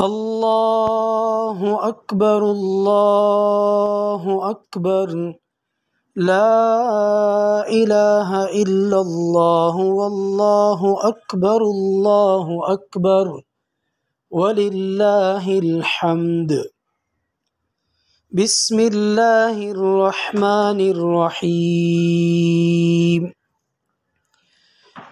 الله أكبر الله أكبر لا إله إلا الله والله أكبر الله أكبر ولله الحمد بسم الله الرحمن الرحيم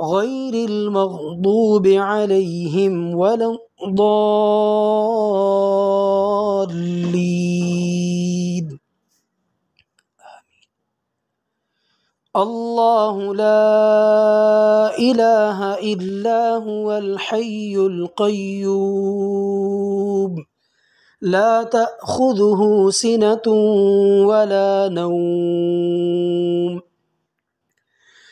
غير المغضوب عليهم ولا الضالين الله لا إله إلا هو الحي القيوم لا تأخذه سنة ولا نوم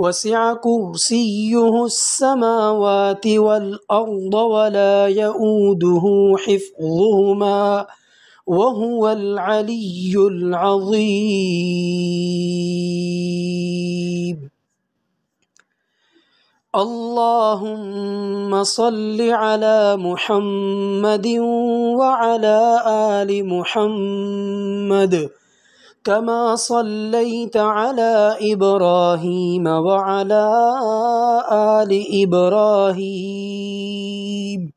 وسع كرسيه السماوات والأرض ولا يؤوده حفظهما وهو العلي العظيم اللهم صل على محمد وعلى آل محمد كما صليت على إبراهيم وعلى آل إبراهيم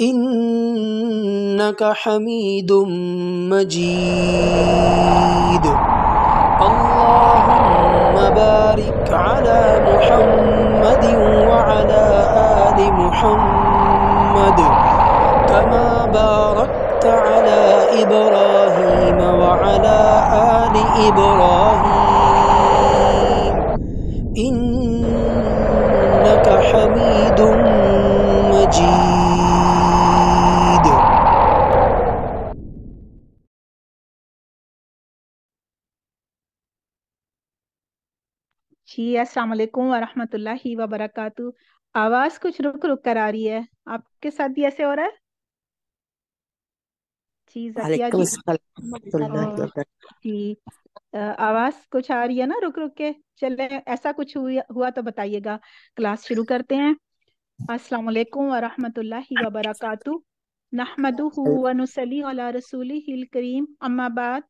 إنك حميد مجيد إبراهيم إنك حميد مجيد जी अस्सलाम वालेकुम वरहमतुल्लाहि वबरकातु आवाज़ कुछ रुक रुक कर आ रही है आपके साथ भी ऐसे हो रहा है जी जी आवाज कुछ आ रही है ना रुक रुक के चले ऐसा कुछ हुआ हुआ तो बताइएगा क्लास शुरू करते हैं अस्सलाम वालेकुम व रहमतुल्लाहि व बरकातहू नहमदुहु व नुसल्ली अला रसूलिहिल करीम अम्मा बाद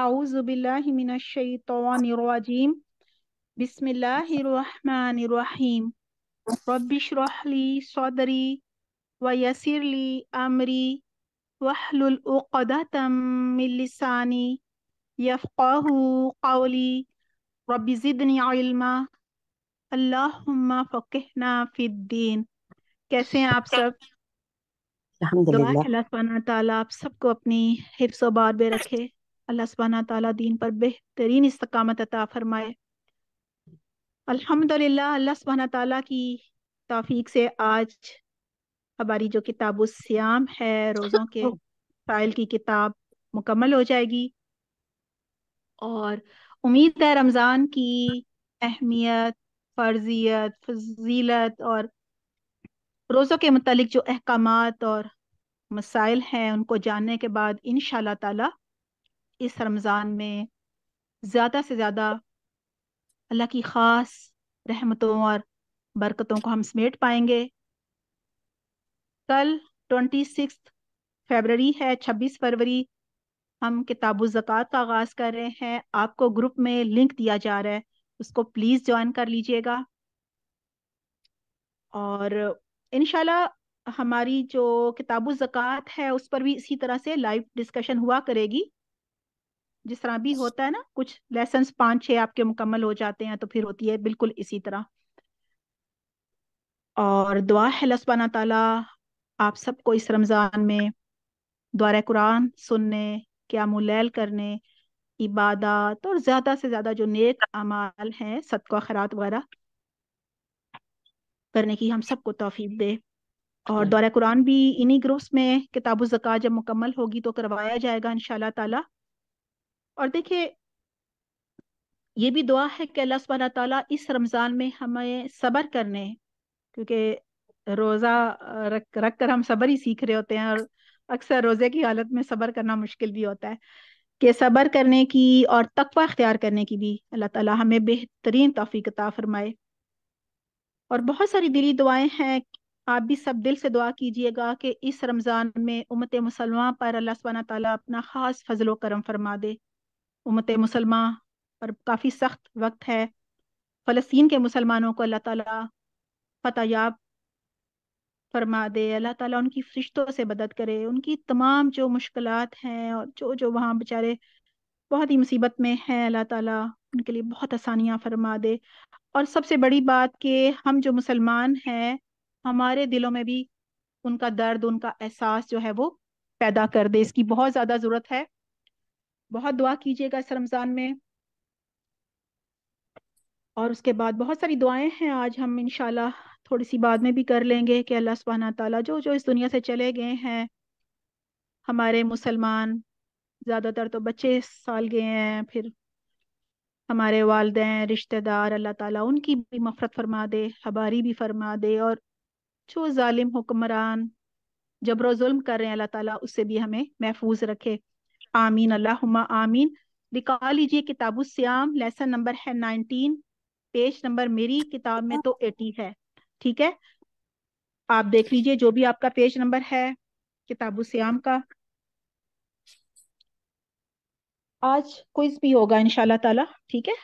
अऊजु बिल्लाहि मिनश शैतानिर रजीम बिस्मिल्लाहिर रहमानिर रहीम रब्बि इश्रह ली सदरी व यस्सिर ली अमरी वहलुल उक़दतम मिन लिसानी يفقه قولي رب زدني علما اللهم فقهنا في الدين कैसे हैं आप सब अल्लाह सुबहाना ताला आप सबको अपनी हिफ्स बार में रखे अल्लाह सुबहाना ताला दीन पर बेहतरीन इस्तकामत अता फरमाए अल्हम्दुलिल्लाह अल्लाह सुबहाना ताला की तौफीक से आज हमारी जो किताब उस सियाम है रोज़ों के फाइल की किताब मुकम्मल हो जाएगी और उम्मीद है रमज़ान की अहमियत फर्जियत फजीलत और रोज़ों के मतलब जो अहकाम और मसाइल हैं उनको जानने के बाद इन ताला इस रमज़ान में ज़्यादा से ज़्यादा अल्लाह की ख़ास रहमतों और बरकतों को हम समेट पाएंगे कल ट्वेंटी सिक्स फेबररी है छब्बीस फरवरी हम किताब ज़क़़त का आगाज़ कर रहे हैं आपको ग्रुप में लिंक दिया जा रहा है उसको प्लीज़ ज्वाइन कर लीजिएगा और इनशाला हमारी जो किताब ज़क़़त है उस पर भी इसी तरह से लाइव डिस्कशन हुआ करेगी जिस तरह भी होता है ना कुछ लेसन पाँच छः आपके मुकम्मल हो जाते हैं तो फिर होती है बिल्कुल इसी तरह और दुआ है लसबाना ताला आप सबको इस रमज़ान में द्वारा कुरान सुनने क्यामुलैल करने इबादत और ज्यादा से ज्यादा जो नेक अमाल हैं सदको खरात वगैरह करने की हम सबको तोफीक दे और दौरा कुरान भी इन्हीं ग्रुप्स में किताब ज़क़़ा जब मुकम्मल होगी तो करवाया जाएगा इन ताला और देखिए ये भी दुआ है कि अल्लाह सुबहाना ताला इस रमज़ान में हमें सब्र करने क्योंकि रोज़ा रख रख कर हम सब्र ही सीख रहे होते हैं और अक्सर रोजे की हालत में सबर करना मुश्किल भी होता है कि सबर करने की और तकवा अख्तियार करने की भी अल्लाह ताला हमें बेहतरीन तोफ़ी अता फरमाए और बहुत सारी दिली दुआएं हैं आप भी सब दिल से दुआ कीजिएगा कि इस रमज़ान में उमत मुसलमा पर अल्लाह सुबहाना ताला अपना ख़ास फजलो करम फरमा दे उमत मुसलमा पर काफ़ी सख्त वक्त है फ़लस्तीन के मुसलमानों को अल्लाह ताला फतयाब फरमा दे अल्लाह ताला उनकी फरिश्तों से मदद करे उनकी तमाम जो मुश्किल हैं और जो जो वहाँ बेचारे बहुत ही मुसीबत में हैं अल्लाह ताला उनके लिए बहुत आसानियाँ फरमा दे और सबसे बड़ी बात कि हम जो मुसलमान हैं हमारे दिलों में भी उनका दर्द उनका एहसास जो है वो पैदा कर दे इसकी बहुत ज़्यादा ज़रूरत है बहुत दुआ कीजिएगा इस रमज़ान में और उसके बाद बहुत सारी दुआएं हैं आज हम इनशाला थोड़ी सी बाद में भी कर लेंगे कि अल्लाह सुबहाना ताला जो जो इस दुनिया से चले गए हैं हमारे मुसलमान ज़्यादातर तो बच्चे साल गए हैं फिर हमारे वालदे रिश्तेदार अल्लाह ताला उनकी भी मफरत फरमा दे हबारी भी फरमा दे और जो जालिम हुक्मरान जबर जुल्म कर रहे हैं अल्लाह ताला उससे भी हमें महफूज रखे आमीन अल्लाहुम्मा आमीन दिखा लीजिए श्याम लेसन नंबर है नाइनटीन पेज नंबर मेरी किताब में तो एटी है ठीक है आप देख लीजिए जो भी आपका पेज नंबर है किताब श्याम का आज क्विज भी होगा इनशाला ताला ठीक है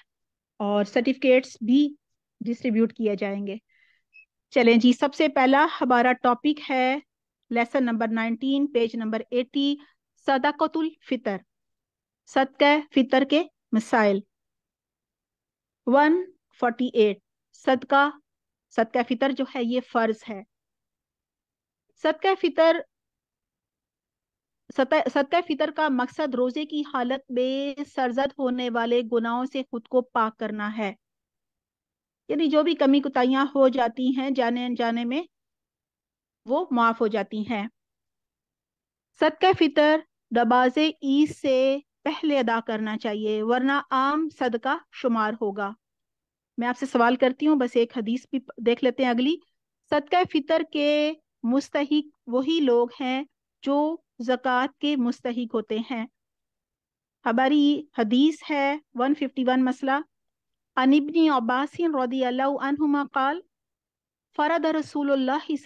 और सर्टिफिकेट्स भी डिस्ट्रीब्यूट किए जाएंगे चलें जी सबसे पहला हमारा टॉपिक है lesson number nineteen page number eighty सदाकतुल फितर सदक फितर के मिसाइल वन फोर्टी एट सदका सदका फितर जो है ये फर्ज है सदका फितर सदका फितर का मकसद रोजे की हालत में सरजद होने वाले गुनाहों से खुद को पाक करना है यानी जो भी कमी कुताइयां हो जाती हैं जाने जाने में वो माफ हो जाती हैं सदका फितर नमाज ईद से पहले अदा करना चाहिए वरना आम सदका शुमार होगा मैं आपसे सवाल करती हूँ बस एक हदीस भी देख लेते हैं अगली सदका फितर के मुस्तक वही लोग हैं जो जक़ात के मुस्तक होते हैं हमारी हदीस है 151 मसला अनिबनी अब्बास रदी अल्लाहुमा काल फ़रद रसूल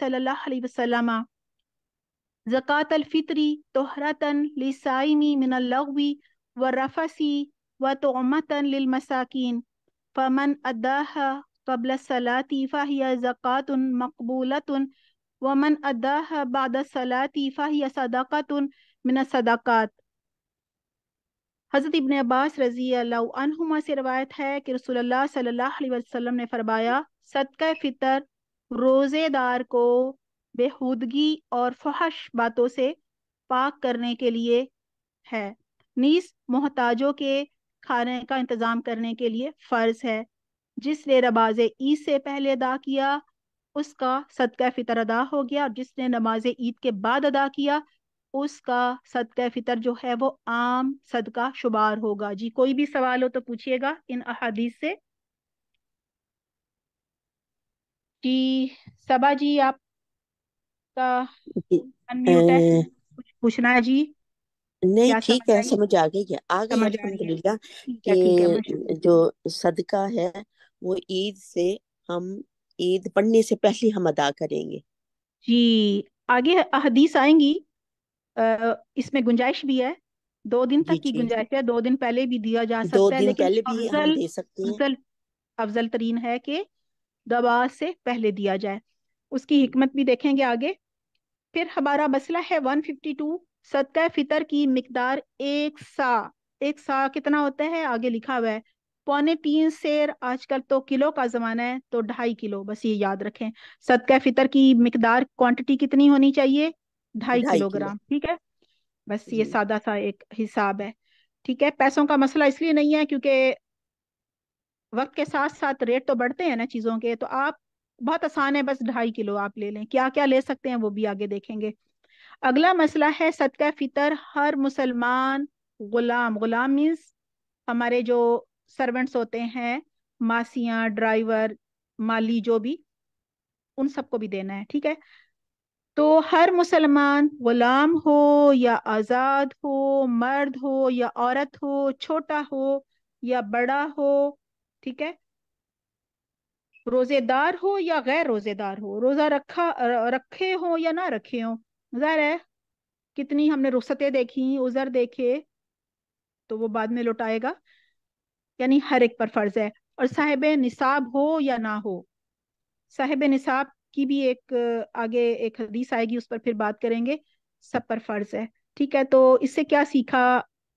सल्ला वसलम ज़क़़त अलफ़ितरी तोहरतन लिसाइमी मिनल्लवी व रफ़सी व तोमतन लिलमसाकिन فمن اداها قبل الصلاه فهي زكاه مقبوله ومن اداها بعد الصلاه فهي صدقه من الصدقات हज़रत इबन अब्बास रज़ी अल्लाहुमा से रवायत है कि रसोल्ला सल्लल्लाहु अलैहि वसल्लम ने फरमाया सदका फितर रोज़ेदार को बेहूदगी और फहश बातों से पाक करने के लिए है नीस मोहताजों के खाने का इंतजाम करने के लिए फर्ज है जिसने नमाज ईद से पहले अदा किया उसका सदका फितर अदा हो गया और जिसने नमाज ईद के बाद अदा किया उसका सदका फितर जो है वो आम सदका शुमार होगा जी कोई भी सवाल हो तो पूछिएगा इन अहादीस से जी सबा जी आप का पूछना है जी नहीं ठीक है समझ आ गई है आ गई अलहमदुल्ला कि जो सदका है वो ईद से हम ईद पढ़ने से पहले हम अदा करेंगे जी आगे हदीस आएंगी इसमें गुंजाइश भी है दो दिन तक की गुंजाइश है दो दिन पहले भी दिया जा सकता है लेकिन पहले भी अफजल, दे सकते हैं अफजल अफजल तरीन है कि दबा से पहले दिया जाए उसकी हिकमत भी देखेंगे आगे फिर हमारा मसला है 152 सदका फितर की मकदार एक सा एक सा कितना होता है आगे लिखा हुआ है पौने तीन शेर आजकल तो किलो का जमाना है तो ढाई किलो बस ये याद रखें सदका फितर की मकदार क्वांटिटी कितनी होनी चाहिए ढाई किलोग्राम ठीक है बस ये सादा सा एक हिसाब है ठीक है पैसों का मसला इसलिए नहीं है क्योंकि वक्त के साथ साथ रेट तो बढ़ते हैं ना चीजों के तो आप बहुत आसान है बस ढाई किलो आप ले लें क्या क्या ले सकते हैं वो भी आगे देखेंगे अगला मसला है सदका फितर हर मुसलमान गुलाम गुलाम मीन्स हमारे जो सर्वेंट्स होते हैं मासिया ड्राइवर माली जो भी उन सबको भी देना है ठीक है तो हर मुसलमान गुलाम हो या आज़ाद हो मर्द हो या औरत हो छोटा हो या बड़ा हो ठीक है रोजेदार हो या गैर रोजेदार हो रोजा रखा रखे हो या ना रखे हो जहर है कितनी हमने रुसते देखी उजर देखे तो वो बाद में लौटाएगा यानी हर एक पर फर्ज है और साहेब निसाब हो या ना हो साहेब निसाब की भी एक आगे एक हदीस आएगी उस पर फिर बात करेंगे सब पर फर्ज है ठीक है तो इससे क्या सीखा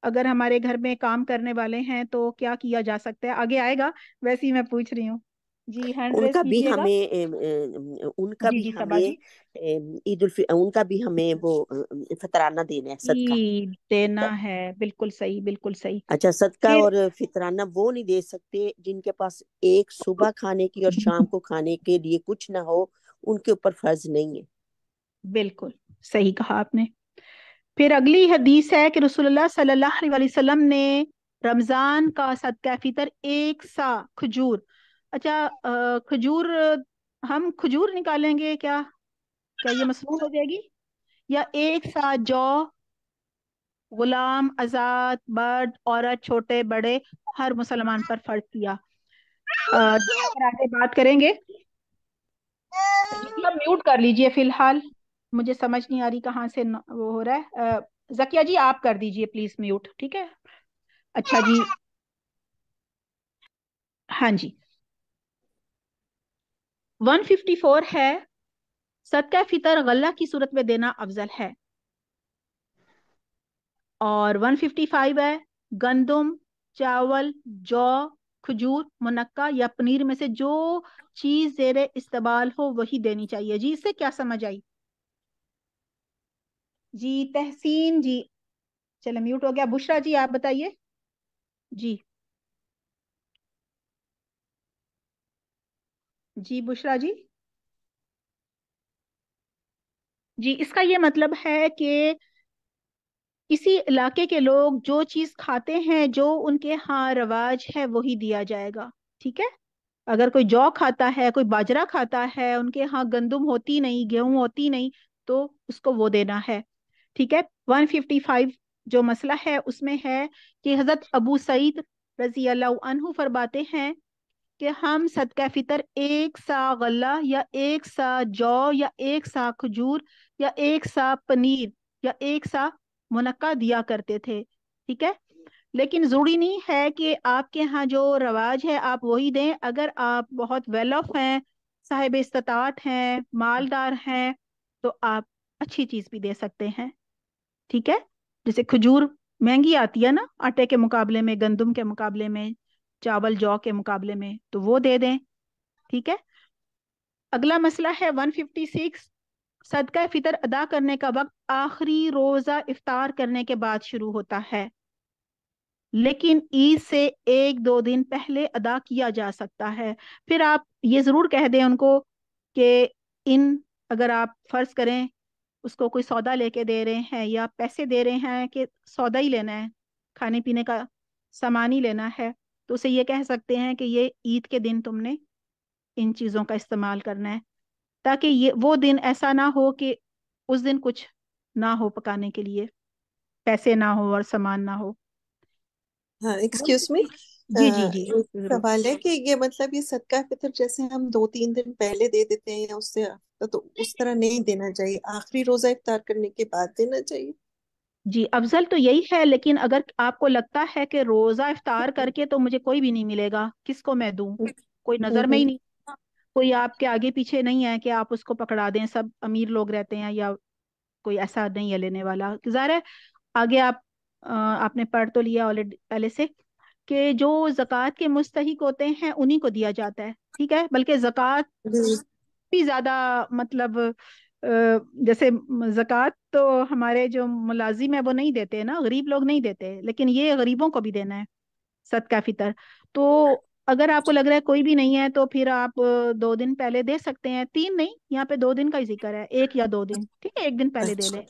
अगर हमारे घर में काम करने वाले हैं तो क्या किया जा सकता है आगे आएगा वैसे ही मैं पूछ रही हूँ जी उनका भी हमें उनका भी हमें ईद उनका भी हमें वो देना है सदका देना है बिल्कुल सही बिल्कुल सही अच्छा सदका और फितराना वो नहीं दे सकते जिनके पास एक सुबह खाने की और शाम को खाने के लिए कुछ ना हो उनके ऊपर फर्ज नहीं है बिल्कुल सही कहा आपने फिर अगली हदीस है कि रसूलुल्लाह सल्लल्लाहु अलैहि वसल्लम ने रमजान का सदका फितर एक सा खजूर अच्छा खजूर हम खजूर निकालेंगे क्या क्या ये मसनून हो जाएगी या एक साथ जौ गुलाम आजाद बर्ड औरत छोटे बड़े हर मुसलमान पर फर्ज किया आगे बात करेंगे म्यूट कर लीजिए फिलहाल मुझे समझ नहीं आ रही कहाँ से वो हो रहा है जकिया जी आप कर दीजिए प्लीज म्यूट ठीक है अच्छा जी हाँ जी 154 है सदका फितर गला की सूरत में देना अफजल है और 155 है गंदम चावल जौ खजूर मुनक्का या पनीर में से जो चीज जेर इस्तेमाल हो वही देनी चाहिए जी इससे क्या समझ आई जी तहसीन जी चलो म्यूट हो गया बुशरा जी आप बताइए जी जी बुशरा जी जी इसका ये मतलब है कि किसी इलाके के लोग जो चीज खाते हैं जो उनके यहाँ रवाज है वही दिया जाएगा ठीक है अगर कोई जौ खाता है कोई बाजरा खाता है उनके यहाँ गंदम होती नहीं गेहूं होती नहीं तो उसको वो देना है ठीक है 155 जो मसला है उसमें है कि हजरत अबू सईद रजी अल्लाह अनहु फरमाते हैं कि हम सदका फितर एक सा गला या एक सा जौ या एक सा खजूर या एक सा पनीर या एक सा मुनक्का दिया करते थे ठीक है लेकिन जरूरी नहीं है कि आपके यहाँ जो रवाज है आप वही दें अगर आप बहुत वेल ऑफ हैं साहिब इस्तात हैं मालदार हैं तो आप अच्छी चीज भी दे सकते हैं ठीक है जैसे खजूर महंगी आती है ना आटे के मुकाबले में गंदम के मुकाबले में चावल जौ के मुकाबले में तो वो दे दें ठीक है अगला मसला है 156 सदका फितर अदा करने का वक्त आखिरी रोजा इफ्तार करने के बाद शुरू होता है लेकिन ईद से एक दो दिन पहले अदा किया जा सकता है फिर आप ये जरूर कह दें उनको कि इन अगर आप फर्ज करें उसको कोई सौदा लेके दे रहे हैं या पैसे दे रहे हैं कि सौदा ही लेना है खाने पीने का सामान ही लेना है तो उसे ये कह सकते हैं कि ये ईद के दिन तुमने इन चीज़ों का इस्तेमाल करना है ताकि ये वो दिन ऐसा ना हो कि उस दिन कुछ ना हो पकाने के लिए पैसे ना हो और सामान ना हो एक्सक्यूज हाँ, मी तो जी जी हाँ, जी सवाल है कि ये मतलब ये सदका फितर जैसे हम दो तीन दिन पहले दे देते हैं या उससे तो उस तरह नहीं देना चाहिए आखिरी रोजा इफ्तार करने के बाद देना चाहिए जी अफजल तो यही है लेकिन अगर आपको लगता है कि रोजा इफ्तार करके तो मुझे कोई भी नहीं मिलेगा किसको मैं दू कोई नजर में ही नहीं कोई आपके आगे पीछे नहीं है कि आप उसको पकड़ा दें सब अमीर लोग रहते हैं या कोई ऐसा नहीं है लेने वाला जहर है आगे आप आपने पढ़ तो लिया ऑलरेडी पहले से कि जो जक़ात के मुस्तक होते हैं उन्हीं को दिया जाता है ठीक है बल्कि जक़ात भी ज्यादा मतलब जैसे ज़क़़त तो हमारे जो मुलाजिम है वो नहीं देते ना गरीब लोग नहीं देते लेकिन ये गरीबों को भी देना है सदका फितर तो अगर आपको लग रहा है कोई भी नहीं है तो फिर आप दो दिन पहले दे सकते हैं तीन नहीं यहाँ पे दो दिन का ही जिक्र है एक या दो दिन ठीक है एक दिन पहले दे अच्छा। ले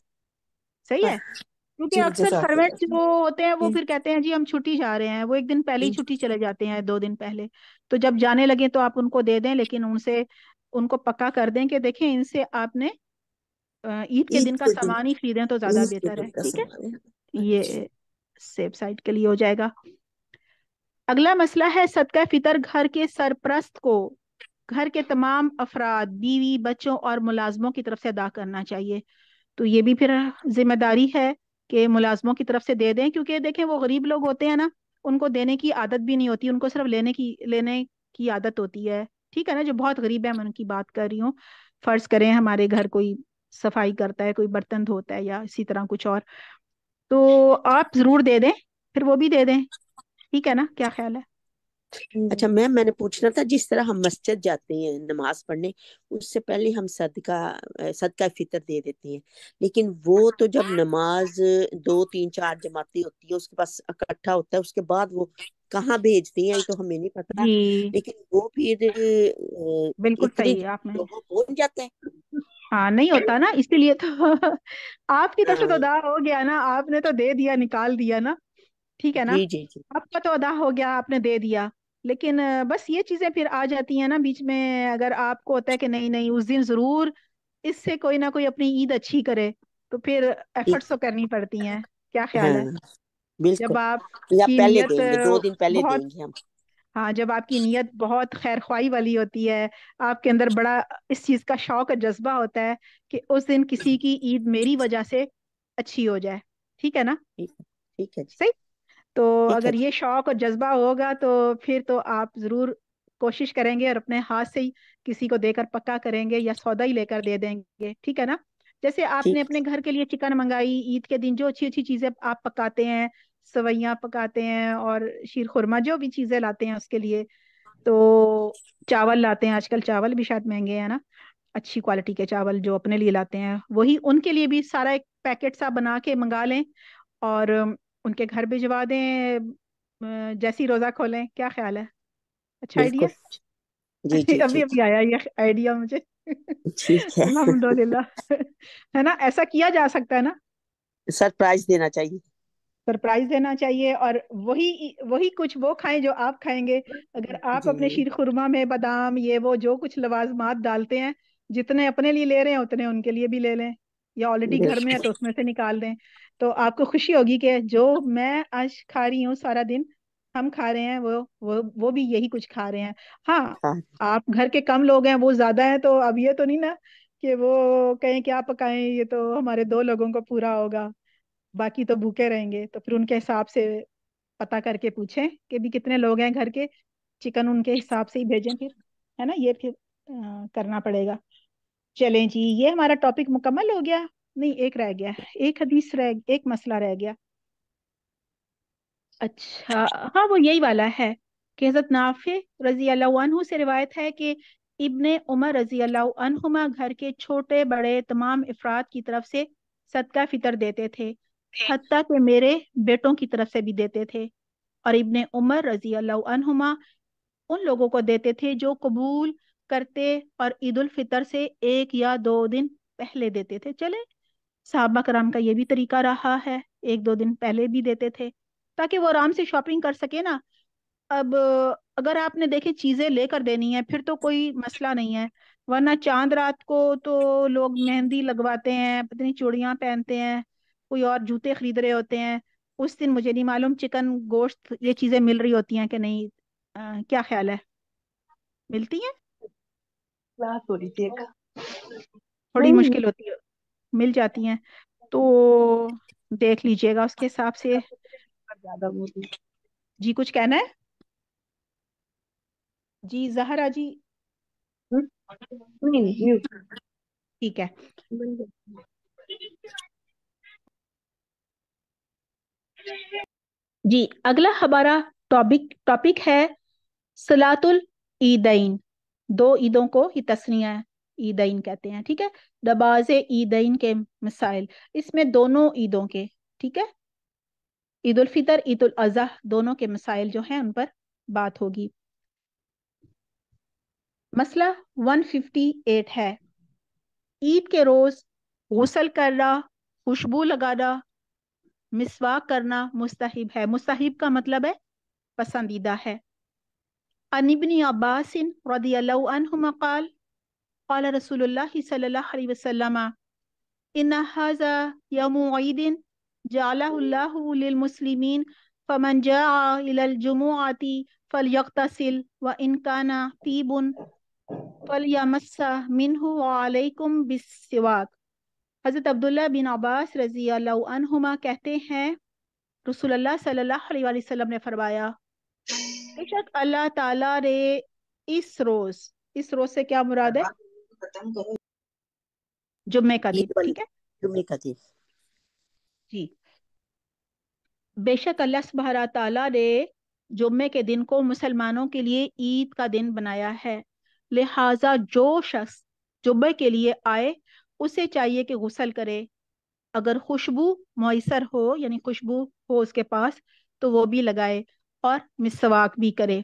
सही है क्योंकि अक्सर सर्वेंट तो जो होते हैं वो फिर कहते हैं जी हम छुट्टी जा रहे हैं वो एक दिन पहले ही छुट्टी चले जाते हैं दो दिन पहले तो जब जाने लगे तो आप उनको दे दें लेकिन उनसे उनको पक्का कर दें कि देखें इनसे आपने ईद के दिन का सामान ही खरीदें तो ज्यादा बेहतर है ठीक है ये अच्छा। सेफ साइड के लिए हो जाएगा अगला मसला है सदका फितर घर के सरप्रस्त को घर के तमाम अफराद बीवी बच्चों और मुलाजमों की तरफ से अदा करना चाहिए तो ये भी फिर जिम्मेदारी है कि मुलाजमों की तरफ से दे दें क्योंकि देखें वो गरीब लोग होते हैं ना उनको देने की आदत भी नहीं होती उनको सिर्फ लेने की लेने की आदत होती है ठीक है ना जो बहुत गरीब है मैं उनकी बात कर रही हूँ फर्ज करें हमारे घर कोई सफाई करता है कोई बर्तन धोता है या इसी तरह कुछ और तो आप जरूर दे दें फिर वो भी दे दें ठीक है ना क्या ख्याल है अच्छा मैम मैंने पूछना था जिस तरह हम मस्जिद जाते हैं नमाज पढ़ने उससे पहले हम सदका सदका फितर दे देते हैं लेकिन वो तो जब नमाज दो तीन चार जमाती होती है उसके पास इकट्ठा होता है उसके बाद वो कहाँ भेजती ये तो हमें नहीं पता लेकिन वो फिर बिल्कुल सही आपने तो वो पहुंच हाँ नहीं होता ना इसीलिए तो आपकी तरफ से तो हाँ। अदा हो गया ना आपने तो दे दिया निकाल दिया ना ठीक है ना जी जी जी आपका तो अदा हो गया आपने दे दिया लेकिन बस ये चीजें फिर आ जाती हैं ना बीच में अगर आपको होता है कि नहीं नहीं उस दिन जरूर इससे कोई ना कोई अपनी ईद अच्छी करे तो फिर एफर्ट्स तो करनी पड़ती हैं क्या ख्याल है बिल्कुल जब आप तो या पहले देंगे दो दिन पहले बहुत देंगे हम हाँ जब आपकी नीयत बहुत खैर ख्वाही वाली होती है आपके अंदर बड़ा इस चीज का शौक और जज्बा होता है कि उस दिन किसी की ईद मेरी वजह से अच्छी हो जाए ठीक है ना ठीक है सही तो अगर ये शौक और जज्बा होगा तो फिर तो आप जरूर कोशिश करेंगे और अपने हाथ से ही किसी को देकर पक्का करेंगे या सौदा ही लेकर दे देंगे ठीक है ना जैसे आपने अपने घर के लिए चिकन मंगाई ईद के दिन जो अच्छी अच्छी चीजें आप पकाते हैं सवैया पकाते हैं और शीर खुरमा जो भी चीजें लाते हैं उसके लिए तो चावल लाते हैं आजकल चावल भी शायद महंगे हैं ना अच्छी क्वालिटी के चावल जो अपने लिए लाते हैं वही उनके लिए भी सारा एक पैकेट सा बना के मंगा लें और उनके घर भिजवा दें जैसी रोजा खोलें क्या ख्याल है अच्छा आइडिया जी, जी, अभी जी, अभी आया ये आइडिया मुझे अलहमदुल्ला है ना ऐसा किया जा सकता है ना सरप्राइज देना चाहिए सरप्राइज देना चाहिए और वही वही कुछ वो खाएं जो आप खाएंगे अगर आप अपने शीर खुरमा में बादाम ये वो जो कुछ लवाजमात डालते हैं जितने अपने लिए ले रहे हैं उतने उनके लिए भी ले लें या ऑलरेडी घर में है तो उसमें से निकाल दें तो आपको खुशी होगी कि जो मैं आज खा रही हूँ सारा दिन हम खा रहे हैं वो वो वो भी यही कुछ खा रहे हैं हाँ, हाँ। आप घर के कम लोग हैं वो ज्यादा है तो अब ये तो नहीं ना कि वो कहें क्या पकाएं ये तो हमारे दो लोगों को पूरा होगा बाकी तो भूखे रहेंगे तो फिर उनके हिसाब से पता करके पूछे कि भी कितने लोग हैं घर के चिकन उनके हिसाब से ही भेजें फिर है ना ये फिर आ, करना पड़ेगा चलें जी ये हमारा टॉपिक मुकम्मल हो गया नहीं एक रह गया एक हदीस रह एक मसला रह गया अच्छा हाँ वो यही वाला है कि हजरत नाफे रजी अल्लाह से रिवायत है कि इब्ने उमर रजी अल्लाह घर के छोटे बड़े तमाम अफराद की तरफ से सदका फितर देते थे हती के मेरे बेटों की तरफ से भी देते थे और इब्ने उमर रजी अल्लाहुमा उन लोगों को देते थे जो कबूल करते और ईद उल फितर से एक या दो दिन पहले देते थे चले साहबा कराम का ये भी तरीका रहा है एक दो दिन पहले भी देते थे ताकि वो आराम से शॉपिंग कर सके ना अब अगर आपने देखे चीजें लेकर देनी है फिर तो कोई मसला नहीं है वरना चांद रात को तो लोग मेहंदी लगवाते हैं पत्नी चूड़ियां पहनते हैं कोई और जूते खरीद रहे होते हैं उस दिन मुझे नहीं मालूम चिकन गोश्त ये चीजें मिल रही होती हैं कि नहीं आ, क्या ख्याल है मिलती हैं थोड़ी मुश्किल होती है मिल जाती हैं तो देख लीजिएगा उसके हिसाब से ज्यादा जी कुछ कहना है जी जहरा जी हम्म। ठीक है जी अगला हमारा टॉपिक टॉपिक है सलातुल ईदैन दो ईदों को ही तस्निया ईदैन कहते हैं ठीक है दबाज ईदैन के मिसाइल इसमें दोनों ईदों के ठीक है ईद उल फितर ईद उल अजहा दोनों के मिसाइल जो हैं उन पर बात होगी मसला 158 है ईद के रोज गसल करना खुशबू लगाना मिसवाक करना مستحب है मुस्ताहिब का मतलब है पसंदीदा है अनिबनी अब्बास रदी अल्लाहमाल قال رسول الله صلى الله عليه وسلم إن هذا يوم عيد جعله الله للمسلمين فمن جاء إلى الجمعة فليغتسل وإن كان طيب فليمس منه وعليكم بالسواك हज़रत अब्दुल्ला बिन अब्बास रजी अल्लाहुमा कहते हैं रसूलुल्लाह सल्लल्लाहु अलैहि वसल्लम ने फरमाया बेशक अल्लाह ताला रे इस रोज इस रोज से क्या मुराद है जुम्मे का दिन ठीक है जुम्मे का दिन जी बेशक अल्लाह सुबहारा ताला ने जुम्मे के दिन को मुसलमानों के लिए ईद का दिन बनाया है लिहाजा जो शख्स जुम्मे के लिए आए उसे चाहिए कि गुसल करे अगर खुशबू मैसर हो यानी खुशबू हो उसके पास तो वो भी लगाए और मिसवाक भी करे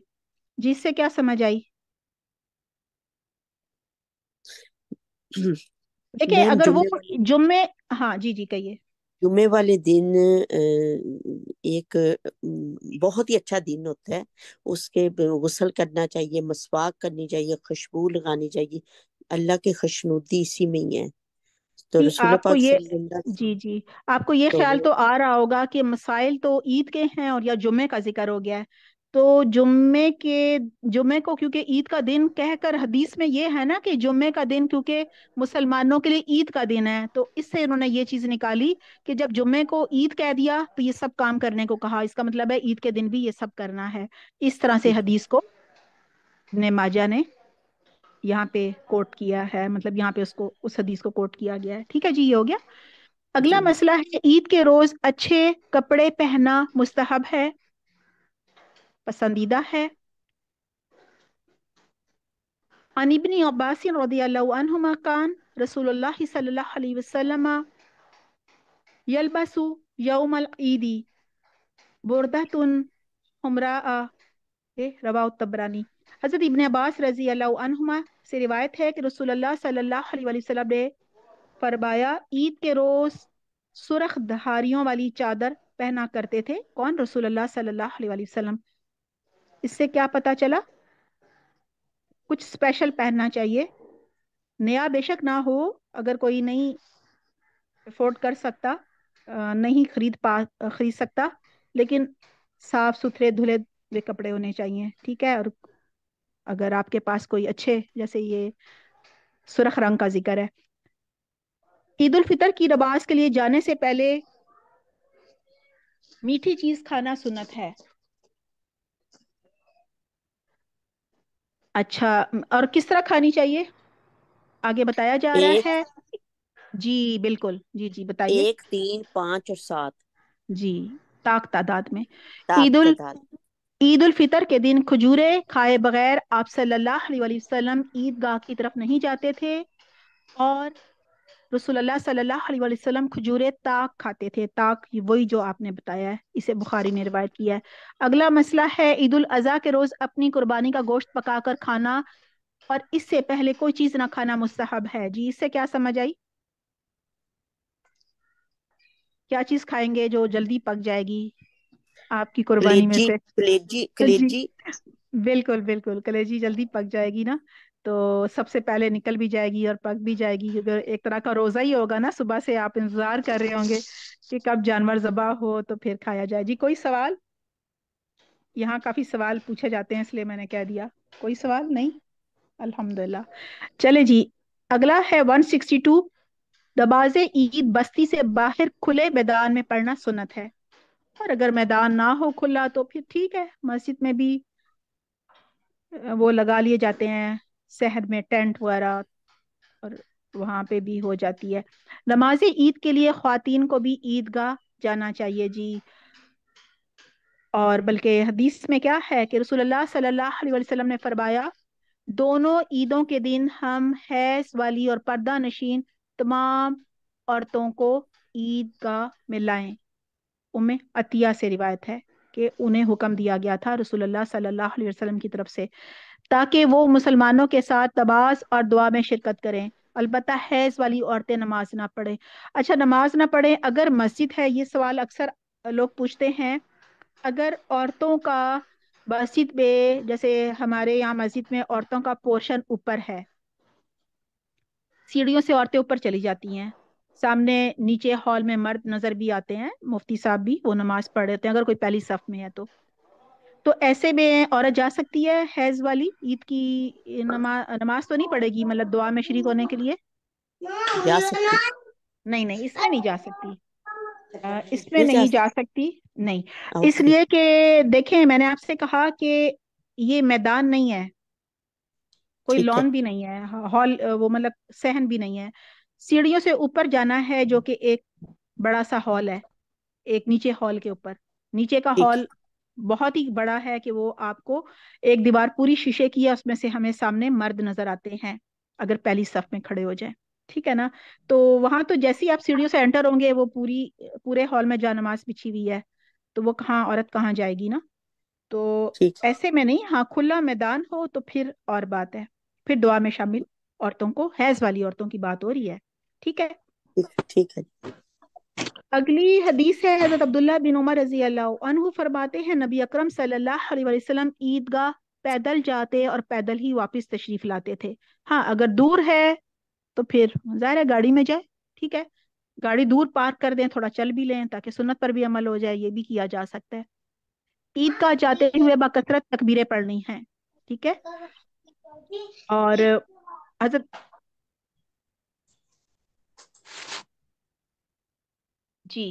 जिससे क्या समझ आई देखिए अगर वो जुम्मे हाँ जी जी कहिए जुम्मे वाले दिन एक बहुत ही अच्छा दिन होता है उसके गुसल करना चाहिए मसवाक करनी चाहिए खुशबू लगानी चाहिए अल्लाह के खुशनुदी इसी में ही है तो रसूल आपको ये जी जी आपको ये तो ख्याल तो आ रहा होगा कि मसाइल तो ईद के हैं और या जुम्मे का जिक्र हो गया है तो जुम्मे के जुम्मे को क्योंकि ईद का दिन कहकर हदीस में ये है ना कि जुम्मे का दिन क्योंकि मुसलमानों के लिए ईद का दिन है तो इससे इन्होंने ये चीज निकाली कि जब जुम्मे को ईद कह दिया तो ये सब काम करने को कहा इसका मतलब है ईद के दिन भी ये सब करना है इस तरह से हदीस को ने माजा ने यहाँ पे कोट किया है मतलब यहाँ पे उसको उस हदीस को कोट किया गया है ठीक है जी ये हो गया अगला मसला है ईद के रोज अच्छे कपड़े पहनना मुस्तहब है पसंदीदा है अनिबनी अब्बास रदीमा कान रसूल सल्लाम यलबसु यौम ईदी बुरदा तुन हमरा रवा तबरानी हज़रत इबन अब्बास रजी अल्लाहुमा से रिवायत है कि रसूलुल्लाह सल्लल्लाहु अलैहि वसल्लम ने फरमाया ईद के रोज़ सुरख धारियों वाली चादर पहना करते थे कौन रसूलुल्लाह सल्लल्लाहु अलैहि वसल्लम इससे क्या पता चला कुछ स्पेशल पहनना चाहिए नया बेशक ना हो अगर कोई नहीं अफोर्ड कर सकता नहीं खरीद पा खरीद सकता लेकिन साफ सुथरे धुले हुए कपड़े होने चाहिए ठीक है और अगर आपके पास कोई अच्छे जैसे ये सुरख रंग का जिक्र है ईद उल फितर की नमाज के लिए जाने से पहले मीठी चीज खाना सुनत है अच्छा और किस तरह खानी चाहिए आगे बताया जा रहा है जी बिल्कुल जी जी बताइए एक तीन पांच और सात जी ताक तादाद में ईद उल ईद उल फितर के दिन खजूरे खाए बगैर आप सल्लल्लाहु अलैहि वसल्लम ईदगाह की तरफ नहीं जाते थे और रसूलुल्लाह सल्लल्लाहु अलैहि वसल्लम खजूरे ताक खाते थे ताक वही जो आपने बताया है इसे बुखारी ने रिवायत किया है अगला मसला है ईद उल अज़ा के रोज अपनी कुर्बानी का गोश्त पकाकर खाना और इससे पहले कोई चीज ना खाना मुस्तहब है जी इससे क्या समझ आई क्या चीज खाएंगे जो जल्दी पक जाएगी आपकी कुर्बानी में से कलेजी कलेजी बिल्कुल बिल्कुल कलेजी जल्दी पक जाएगी ना तो सबसे पहले निकल भी जाएगी और पक भी जाएगी क्योंकि एक तरह का रोजा ही होगा ना सुबह से आप इंतजार कर रहे होंगे कि कब जानवर जबा हो तो फिर खाया जाए जी कोई सवाल यहाँ काफी सवाल पूछे जाते हैं इसलिए मैंने कह दिया कोई सवाल नहीं अल्हम्दुलिल्लाह चले जी अगला है 162 दबाजे ईद बस्ती से बाहर खुले मैदान में पढ़ना सुनत है और अगर मैदान ना हो खुला तो फिर ठीक है मस्जिद में भी वो लगा लिए जाते हैं शहर में टेंट वगैरह और वहां पे भी हो जाती है नमाज ईद के लिए खातन को भी ईदगाह जाना चाहिए जी और बल्कि हदीस में क्या है कि रसूलुल्लाह सल्लल्लाहु अलैहि वसल्लम ने फरमाया दोनों ईदों के दिन हम हैस वाली और पर्दा नशीन तमाम औरतों को ईदगाह का मिलाएं उम अतिया से रिवायत है कि उन्हें हुक्म दिया गया था रसूलुल्लाह सल्लल्लाहु अलैहि वसल्लम की तरफ से ताकि वो मुसलमानों के साथ तबास और दुआ में शिरकत करें अलबत् हैज वाली औरतें नमाज ना पढ़ें अच्छा नमाज ना पढ़ें अगर मस्जिद है ये सवाल अक्सर लोग पूछते हैं अगर औरतों का मस्जिद में जैसे हमारे यहाँ मस्जिद में औरतों का पोर्शन ऊपर है सीढ़ियों से औरतें ऊपर चली जाती हैं सामने नीचे हॉल में मर्द नजर भी आते हैं मुफ्ती साहब भी वो नमाज पढ़ रहे हैं अगर कोई पहली सफ में है तो तो ऐसे में औरत जा सकती है हैज वाली ईद की नमा, नमाज तो नहीं पड़ेगी मतलब दुआ में शरीक होने के लिए जा सकती नहीं नहीं इसमें नहीं जा सकती इसमें नहीं जा सकती नहीं इसलिए कि देखें मैंने आपसे कहा कि ये मैदान नहीं है कोई लॉन भी नहीं है हॉल वो मतलब सहन भी नहीं है सीढ़ियों से ऊपर जाना है जो कि एक बड़ा सा हॉल है एक नीचे हॉल के ऊपर नीचे का हॉल बहुत ही बड़ा है कि वो आपको एक दीवार पूरी शीशे की है उसमें से हमें सामने मर्द नजर आते हैं अगर पहली सफ में खड़े हो जाए ठीक है ना तो वहां तो जैसे ही आप सीढ़ियों से एंटर होंगे वो पूरी पूरे हॉल में जानमाज बिछी हुई है तो वो कहाँ औरत कहाँ जाएगी ना तो ऐसे में नहीं हाँ खुला मैदान हो तो फिर और बात है फिर दुआ में शामिल औरतों को हैज वाली औरतों की बात हो रही है ठीक है ठीक है अगली हदीस है हजरत अब्दुल्ला बिन उमर रजी अल्लाह फरमाते हैं नबी अकरम सल्लल्लाहु अलैहि वसल्लम ईदगाह पैदल जाते और पैदल ही वापस तशरीफ लाते थे हाँ अगर दूर है तो फिर जाहिर है गाड़ी में जाए ठीक है गाड़ी दूर पार्क कर दें थोड़ा चल भी लें ताकि सुन्नत पर भी अमल हो जाए ये भी किया जा सकता है ईद का जाते हुए बकसरत तकबीरें पढ़नी है ठीक है और हजरत जी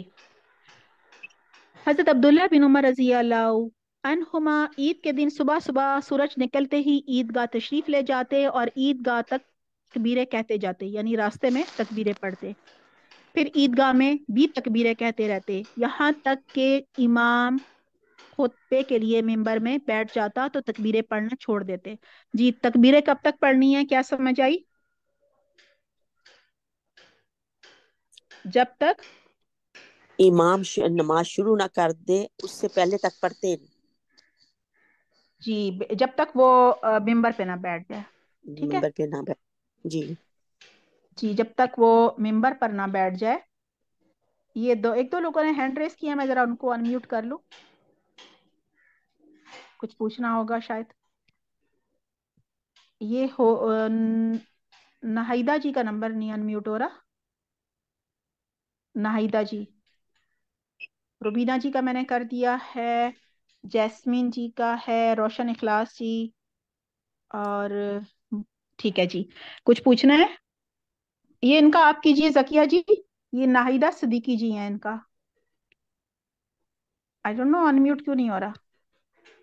हजरत अब्दुल्ला बिन उमर रजी अनहुमा ईद के दिन सुबह सुबह सूरज निकलते ही ईदगाह तशरीफ ले जाते और ईदगाह तक तकबीरें कहते जाते यानी रास्ते में तकबीरें पढ़ते फिर ईदगाह में भी तकबीरें कहते रहते यहाँ तक के इमाम खुतबे के लिए मेंबर में बैठ जाता तो तकबीरें पढ़ना छोड़ देते जी तकबीरें कब तक पढ़नी है क्या समझ आई जब तक इमाम नमाज शुरू ना कर दे उससे पहले तक पढ़ते हैं जी जब तक वो मेंबर पे ना बैठ जाए ठीक है पे ना बैठ जी जी जब तक वो मेंबर पर ना बैठ जाए ये दो एक दो लोगों ने हैंड रेस किया मैं जरा उनको अनम्यूट कर लूं कुछ पूछना होगा शायद ये हो नाहिदा जी का नंबर नहीं अनम्यूट हो रहा नाहिदा जी रुबीना जी का मैंने कर दिया है जैस्मिन जी का है रोशन इखलास जी और ठीक है जी कुछ पूछना है ये इनका आप कीजिए जकिया जी ये नाहिदा सदीकी जी हैं इनका आई डोंट नो अनम्यूट क्यों नहीं हो रहा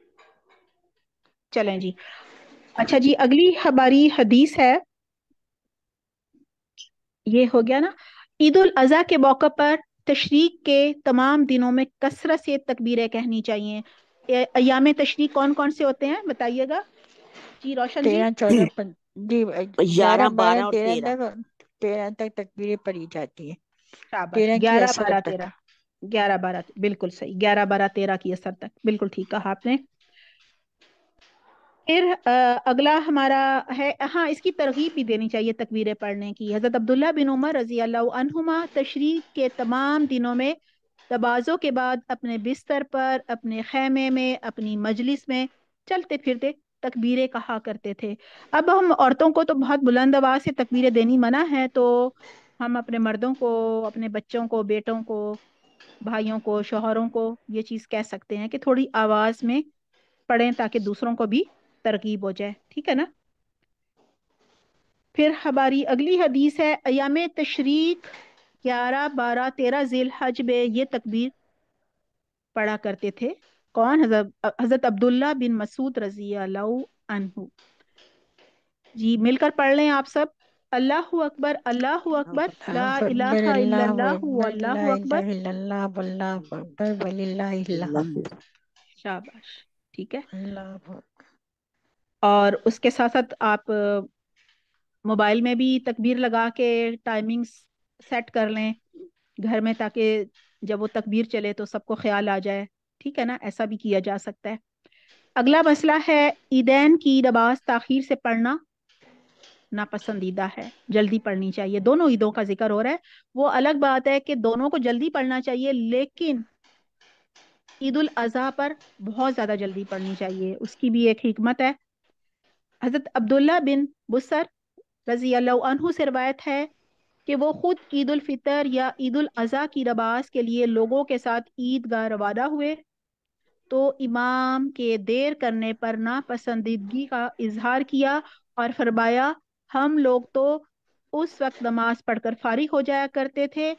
चलें जी अच्छा जी अगली हमारी हदीस है ये हो गया ना ईद उल अजहा के मौके पर तशरीक के तमाम दिनों में कसरत से तकबीरें कहनी चाहिए अयाम तशरीक कौन कौन से होते हैं बताइएगा जी रोशन तेरह चौदह जी ग्यारह बारह तेरह तक तेरह तक तकबीरें पढ़ी जाती है तेरह ग्यारह बारह तेरह ग्यारह बारह बिल्कुल सही ग्यारह बारह तेरह की असर तक बिल्कुल ठीक कहा आपने फिर अगला हमारा है हाँ इसकी तरगीब भी देनी चाहिए तकबीरें पढ़ने की हज़रत अब्दुल्ला बिन उमर रजी अल्लाहुमा तशरी के तमाम दिनों में तबाज़ों के बाद अपने बिस्तर पर अपने खैमे में अपनी मजलिस में चलते फिरते तकबीरें कहा करते थे अब हम औरतों को तो बहुत बुलंद आवाज़ से तकबीरें देनी मना है तो हम अपने मर्दों को अपने बच्चों को बेटों को भाइयों को शोहरों को ये चीज़ कह सकते हैं कि थोड़ी आवाज़ में पढ़ें ताकि दूसरों को भी तरगीब हो जाए ठीक है ना फिर हमारी अगली हदीस है अयाम तशरीक ग्यारह बारह तेरह जिल हज में ये तकबीर पढ़ा करते थे कौन हजरत हजरत अब्दुल्ला बिन मसूद रजी अनहू जी मिलकर पढ़ लें आप सब अल्लाह अकबर अल्लाह अकबर अकबर शाबाश ठीक है और उसके साथ साथ आप मोबाइल में भी तकबीर लगा के टाइमिंग सेट कर लें घर में ताकि जब वो तकबीर चले तो सबको ख्याल आ जाए ठीक है ना ऐसा भी किया जा सकता है अगला मसला है ईदैन की नमाज ताखिर से पढ़ना नापसंदीदा है जल्दी पढ़नी चाहिए दोनों ईदों का जिक्र हो रहा है वो अलग बात है कि दोनों को जल्दी पढ़ना चाहिए लेकिन ईद उल अजहा पर बहुत ज्यादा जल्दी पढ़नी चाहिए उसकी भी एक हिकमत है हज़रत अब्दुल्ला बिन बुसर रज़ी अल्लाह से रवायत है कि वो ख़ुद ईद फितर या ईद अज़ा की रबास के लिए लोगों के साथ ईद गाह रवाना हुए तो इमाम के देर करने पर नापसंदीदगी का इजहार किया और फरमाया हम लोग तो उस वक्त नमाज पढ़कर फारिग हो जाया करते थे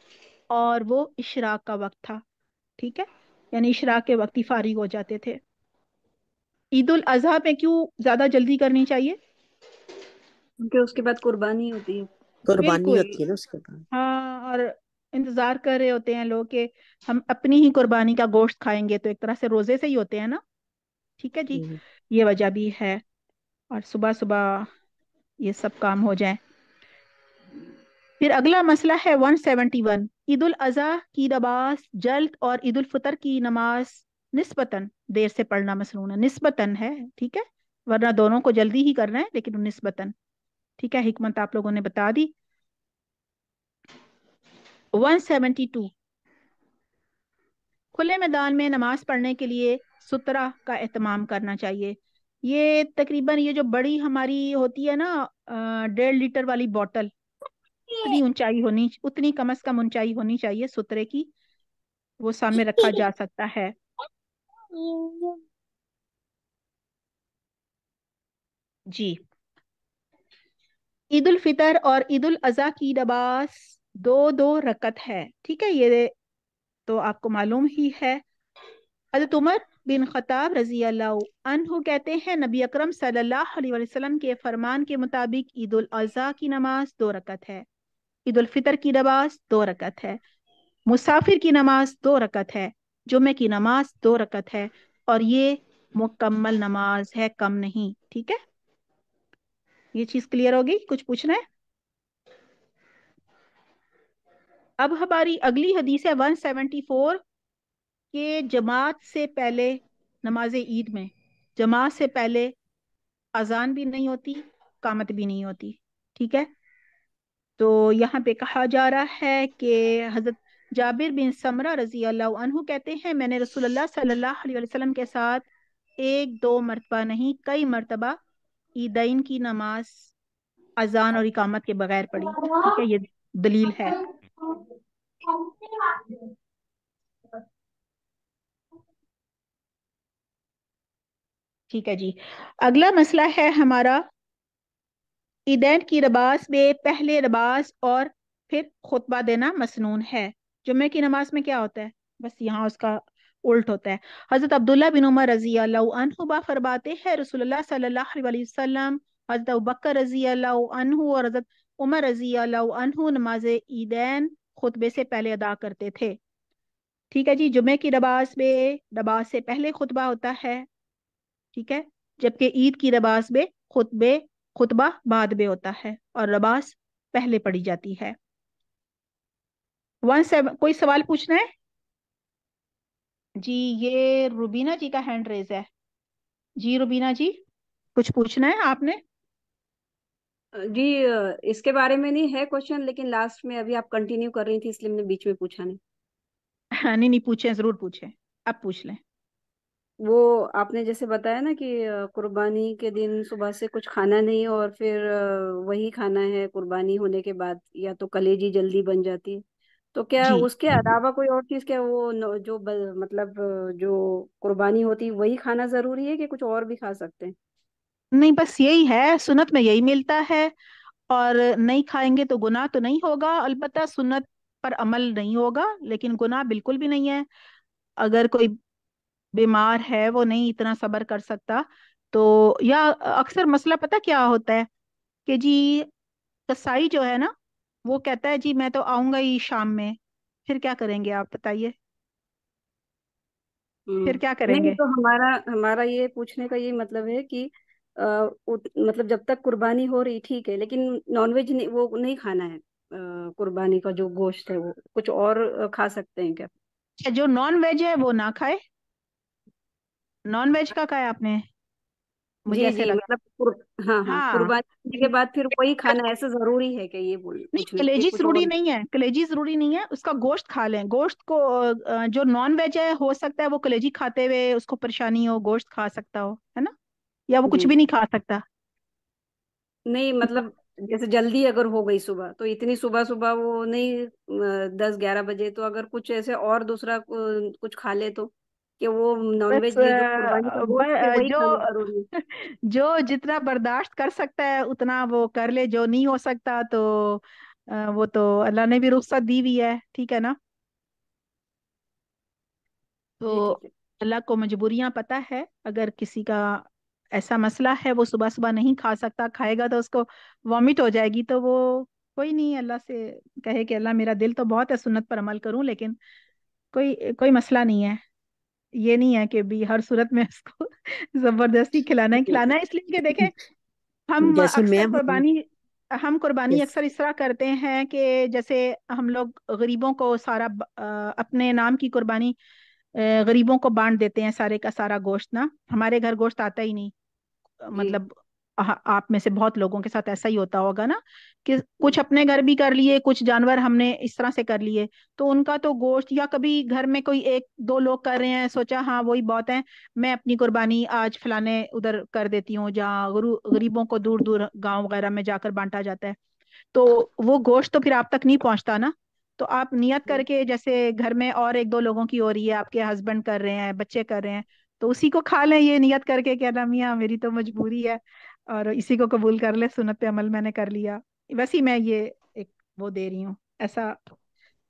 और वो इशराक का वक्त था ठीक है यानी इशराक के वक्त ही फारिग हो जाते थे ईद उल अजहा पे क्यों ज्यादा जल्दी करनी चाहिए क्योंकि उसके बाद कुर्बानी होती है कुर्बानी होती है ना उसके बाद हाँ और इंतजार कर रहे होते हैं लोग कि हम अपनी ही कुर्बानी का गोश्त खाएंगे तो एक तरह से रोजे से ही होते हैं ना ठीक है जी हम्म। ये वजह भी है और सुबह सुबह ये सब काम हो जाए फिर अगला मसला है 171 ईद उल अजहा की नमाज जल्द और ईद उल फितर की नमाज निस्बतन देर से पढ़ना मसनून है निस्बतन है ठीक है वरना दोनों को जल्दी ही करना है लेकिन निस्बतन ठीक है हिकमत आप लोगों ने बता दी 172 खुले मैदान में नमाज पढ़ने के लिए सुतरा का एहतमाम करना चाहिए ये तकरीबन ये जो बड़ी हमारी होती है ना डेढ़ लीटर वाली बोतल उतनी ऊंचाई होनी उतनी कम अज कम ऊंचाई होनी चाहिए सुतरे की वो सामने रखा जा सकता है जी ईद उल फितर और ईद उल अजहा की नमाज दो दो रकत है ठीक है ये तो आपको मालूम ही है हजरत उमर बिन खताब रजी अल्लाह कहते हैं नबी अकरम सल्लल्लाहु अलैहि वसल्लम के फरमान के मुताबिक ईद उल अजहा की नमाज दो रकत है ईद उल फितर की नमाज दो रकत है मुसाफिर की नमाज दो रकत है जुमे की नमाज दो रकत है और ये मुकम्मल नमाज है कम नहीं ठीक है ये चीज क्लियर होगी कुछ पूछना है अब हमारी अगली हदीस है 174 के जमात से पहले नमाज ईद में जमात से पहले अजान भी नहीं होती कामत भी नहीं होती ठीक है तो यहाँ पे कहा जा रहा है कि हजरत जाबिर बिन समरा रजी अल्लाह कहते हैं मैंने रसूलुल्लाह सल्लल्लाहु अलैहि वसल्लम के साथ एक दो मरतबा नहीं कई मरतबा ईदैन की नमाज अजान और इकामत के बगैर पढ़ी ठीक है ये दलील है ठीक है जी अगला मसला है हमारा ईदैन की रबास में पहले रबास और फिर खुतबा देना मसनून है जुम्मे की नमाज में क्या होता है बस यहाँ उसका उल्ट होता है हजरत अब्दुल्ला बिन उमर रजी अल्लाबा फरमाते हैं रसोल्ला सल्लल्लाहु हजरत बकर रजी अल्लाह और हजरत उमर रजी अल्लाह नमाज ईदैन खुतबे से पहले अदा करते थे ठीक है जी जुमे की रबास में रबास से पहले खुतबा होता है ठीक है जबकि ईद की रबास में खुतबे खुतबा बाद में होता है और रबास पहले पढ़ी जाती है वन सेवन कोई सवाल पूछना है जी ये रुबीना जी का हैंड रेज है जी रुबीना जी कुछ पूछना है आपने जी इसके बारे में नहीं है क्वेश्चन लेकिन लास्ट में अभी आप कंटिन्यू कर रही थी इसलिए मैंने बीच में पूछा नहीं हाँ नहीं नहीं पूछे जरूर पूछे आप पूछ लें वो आपने जैसे बताया ना कि कुर्बानी के दिन सुबह से कुछ खाना नहीं और फिर वही खाना है कुर्बानी होने के बाद या तो कलेजी जल्दी बन जाती है तो क्या जी उसके अलावा कोई और चीज़ क्या वो जो मतलब जो कुर्बानी होती है वही खाना ज़रूरी है कि कुछ और भी खा सकते हैं नहीं बस यही है सुन्नत में यही मिलता है और नहीं खाएंगे तो गुनाह तो नहीं होगा अलबत्ता सुन्नत पर अमल नहीं होगा लेकिन गुनाह बिल्कुल भी नहीं है अगर कोई बीमार है वो नहीं इतना सबर कर सकता तो या अक्सर मसला पता क्या होता है कि जी कसाई जो है ना वो कहता है जी मैं तो आऊंगा ही शाम में फिर क्या करेंगे आप बताइए फिर हम्म, क्या करेंगे तो हमारा हमारा ये पूछने का ये मतलब है कि आ, उत, मतलब जब तक कुर्बानी हो रही ठीक है लेकिन नॉनवेज नहीं वो नहीं खाना है आ, कुर्बानी का जो गोश्त है वो कुछ और खा सकते हैं क्या अच्छा, जो नॉन वेज है वो ना खाए नॉन वेज का खाया आपने मुझे ऐसे जी, मतलब हाँ, हाँ हाँ कुर्बानी के बाद फिर वही खाना ऐसे जरूरी है कि ये बोल नहीं कलेजी जरूरी नहीं है कलेजी जरूरी नहीं है उसका गोश्त खा लें गोश्त को जो नॉन वेज है हो सकता है वो कलेजी खाते हुए उसको परेशानी हो गोश्त खा सकता हो है ना या वो कुछ भी नहीं खा सकता नहीं मतलब जैसे जल्दी अगर हो गई सुबह तो इतनी सुबह सुबह वो नहीं दस ग्यारह बजे तो अगर कुछ ऐसे और दूसरा कुछ खा ले तो कि वो नॉनवेज जो जो जो जितना बर्दाश्त कर सकता है उतना वो कर ले जो नहीं हो सकता तो वो तो अल्लाह ने भी रुख्सत दी हुई है ठीक है ना तो अल्लाह को मजबूरियां पता है अगर किसी का ऐसा मसला है वो सुबह सुबह नहीं खा सकता खाएगा तो उसको वॉमिट हो जाएगी तो वो कोई नहीं अल्लाह से कहे कि अल्लाह मेरा दिल तो बहुत है सुन्नत पर अमल करूं लेकिन कोई कोई मसला नहीं है ये नहीं है कि भी हर सूरत में इसको जबरदस्ती खिलाना है खिलाना है इसलिए कि देखें हम मैं कुर्बानी हम कुर्बानी अक्सर इस तरह करते हैं कि जैसे हम लोग गरीबों को सारा अपने नाम की कुर्बानी गरीबों को बांट देते हैं सारे का सारा गोश्त ना हमारे घर गोश्त आता ही नहीं मतलब आप में से बहुत लोगों के साथ ऐसा ही होता होगा ना कि कुछ अपने घर भी कर लिए कुछ जानवर हमने इस तरह से कर लिए तो उनका तो गोश्त या कभी घर में कोई एक दो लोग कर रहे हैं सोचा हाँ वही बहुत है मैं अपनी कुर्बानी आज फलाने उधर कर देती हूँ जहाँ गरीबों को दूर दूर गाँव वगैरह में जाकर बांटा जाता है तो वो गोश्त तो फिर आप तक नहीं पहुंचता ना तो आप नियत करके जैसे घर में और एक दो लोगों की हो रही है आपके हस्बैंड कर रहे हैं बच्चे कर रहे हैं तो उसी को खा लें ये नियत करके क्या नाम मेरी तो मजबूरी है और इसी को कबूल कर ले सुनत पे अमल मैंने कर लिया वैसे ही मैं ये एक वो दे रही हूँ ऐसा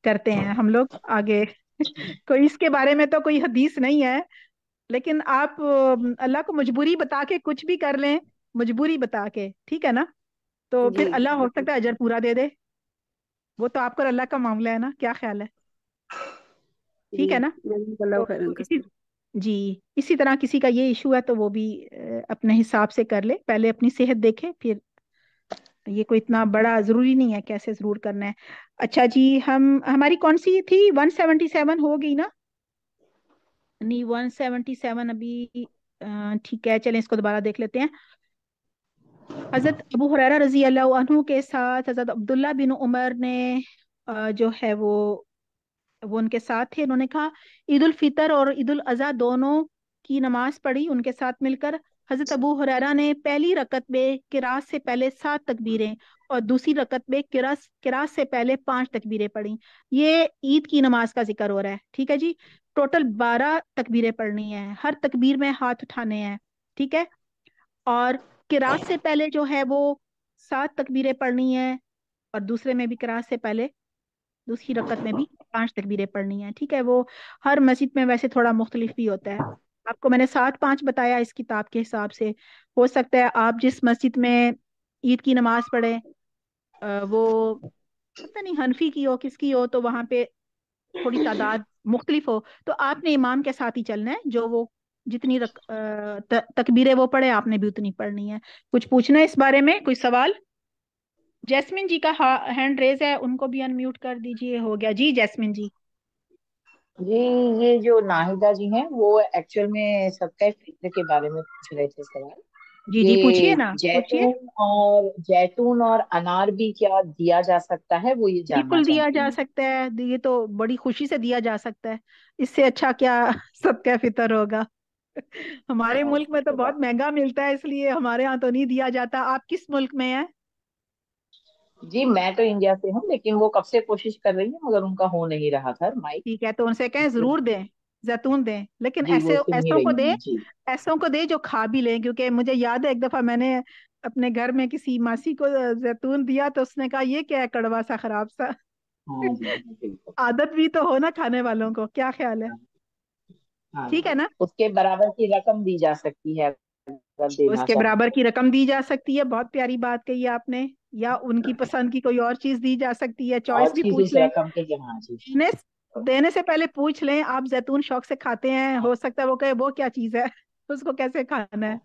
करते हैं हम लोग आगे कोई इसके बारे में तो कोई हदीस नहीं है लेकिन आप अल्लाह को मजबूरी बता के कुछ भी कर लें मजबूरी बता के ठीक है ना तो फिर अल्लाह हो सकता है अजर पूरा दे दे वो तो आपको अल्लाह का मामला है ना क्या ख्याल है ठीक है ना तो किसी जी इसी तरह किसी का ये इशू है तो वो भी अपने हिसाब से कर ले पहले अपनी सेहत देखे फिर ये कोई इतना बड़ा जरूरी नहीं है कैसे जरूर करना है अच्छा जी हम हमारी कौन सी थी 177 हो गई ना नहीं 177 अभी ठीक है चलें इसको दोबारा देख लेते हैं हजरत अबू हुरैरा रजी अल्लाह के साथ हजरत अब्दुल्ला बिन उमर ने जो है वो वो उनके साथ थे उन्होंने कहा ईद उल फितर और ईद उल अजहा दोनों की नमाज पढ़ी उनके साथ मिलकर हजरत अबू हुरैरा ने पहली रकत में किरास से पहले सात तकबीरें और दूसरी रकत में किरास किरास से पहले पांच तकबीरें पढ़ी ये ईद की नमाज का जिक्र हो रहा है ठीक है जी टोटल बारह तकबीरें पढ़नी है हर तकबीर में हाथ उठाने हैं ठीक है और किरास से पहले जो है वो सात तकबीरें पढ़नी है और दूसरे में भी किरास से पहले दूसरी हाँ, रकत में भी हाँ। पांच तकबीरें पढ़नी है ठीक है वो हर मस्जिद में वैसे थोड़ा मुख्तलिफ भी होता है आपको मैंने सात पाँच बताया इस किताब के हिसाब से हो सकता है आप जिस मस्जिद में ईद की नमाज पढ़े वो पता नहीं हनफी की हो किसकी हो तो वहां पे थोड़ी तादाद मुख्तलिफ हो तो आपने इमाम के साथ ही चलना है जो वो जितनी तकबीरें वो पढ़े आपने भी उतनी पढ़नी है कुछ पूछना है इस बारे में कोई सवाल जैस्मिन जी का हैंड रेज है उनको भी अनम्यूट कर दीजिए हो गया जी जैस्मिन जी जी ये जो नाहिदा जी हैं वो एक्चुअल में सबका फिक्र के बारे में पूछ रहे थे सवाल जी जी पूछिए ना जैतून और जैतून और अनार भी क्या दिया जा सकता है वो ये जानना बिल्कुल दिया जा सकता है ये तो बड़ी खुशी से दिया जा सकता है इससे अच्छा क्या सबका फितर होगा हमारे हाँ, मुल्क में तो, तो बहुत महंगा मिलता है इसलिए हमारे यहाँ तो नहीं दिया जाता आप किस मुल्क में है जी मैं तो इंडिया से हूँ लेकिन वो कब से कोशिश कर रही है मगर उनका हो नहीं रहा था माइक ठीक है तो उनसे कहें जरूर दें जैतून दें लेकिन ऐसे ऐसों को दे ऐसों को दे जो खा भी लें क्योंकि मुझे याद है एक दफा मैंने अपने घर में किसी मासी को जैतून दिया तो उसने कहा ये क्या है कड़वा सा खराब सा हाँ, आदत भी तो हो ना खाने वालों को क्या ख्याल है हाँ, हाँ, ठीक है ना उसके बराबर की रकम दी जा सकती है उसके तो बराबर की रकम दी जा सकती है बहुत प्यारी बात कही आपने या उनकी हाँ। पसंद की कोई और चीज दी जा सकती है चॉइस भी पूछ ले हाँ देने, देने से पहले पूछ लें आप जैतून शौक से खाते हैं हो सकता है वो कहे वो क्या चीज है उसको कैसे खाना है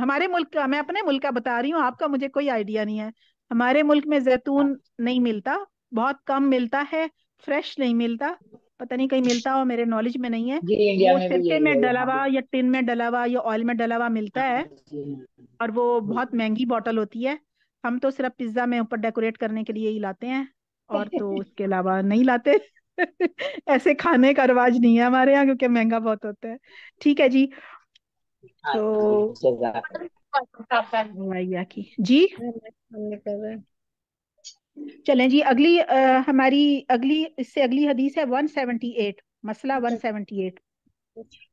हमारे मुल्क का मैं अपने मुल्क का बता रही हूँ आपका मुझे कोई आइडिया नहीं है हमारे मुल्क में जैतून हाँ। नहीं मिलता बहुत कम मिलता है फ्रेश नहीं मिलता पता नहीं कहीं मिलता हो मेरे नॉलेज में नहीं है वो में में डला हुआ या टिन में डला हुआ या ऑयल में डला हुआ मिलता है और वो बहुत महंगी बॉटल होती है हम तो सिर्फ पिज्जा में ऊपर डेकोरेट करने के लिए ही लाते हैं और तो उसके अलावा नहीं लाते ऐसे खाने का रवाज नहीं है हमारे यहाँ क्योंकि महंगा बहुत होता है ठीक है जी हाँ, तो की जी चलें जी अगली आ, हमारी अगली इससे अगली हदीस है 178 मसला 178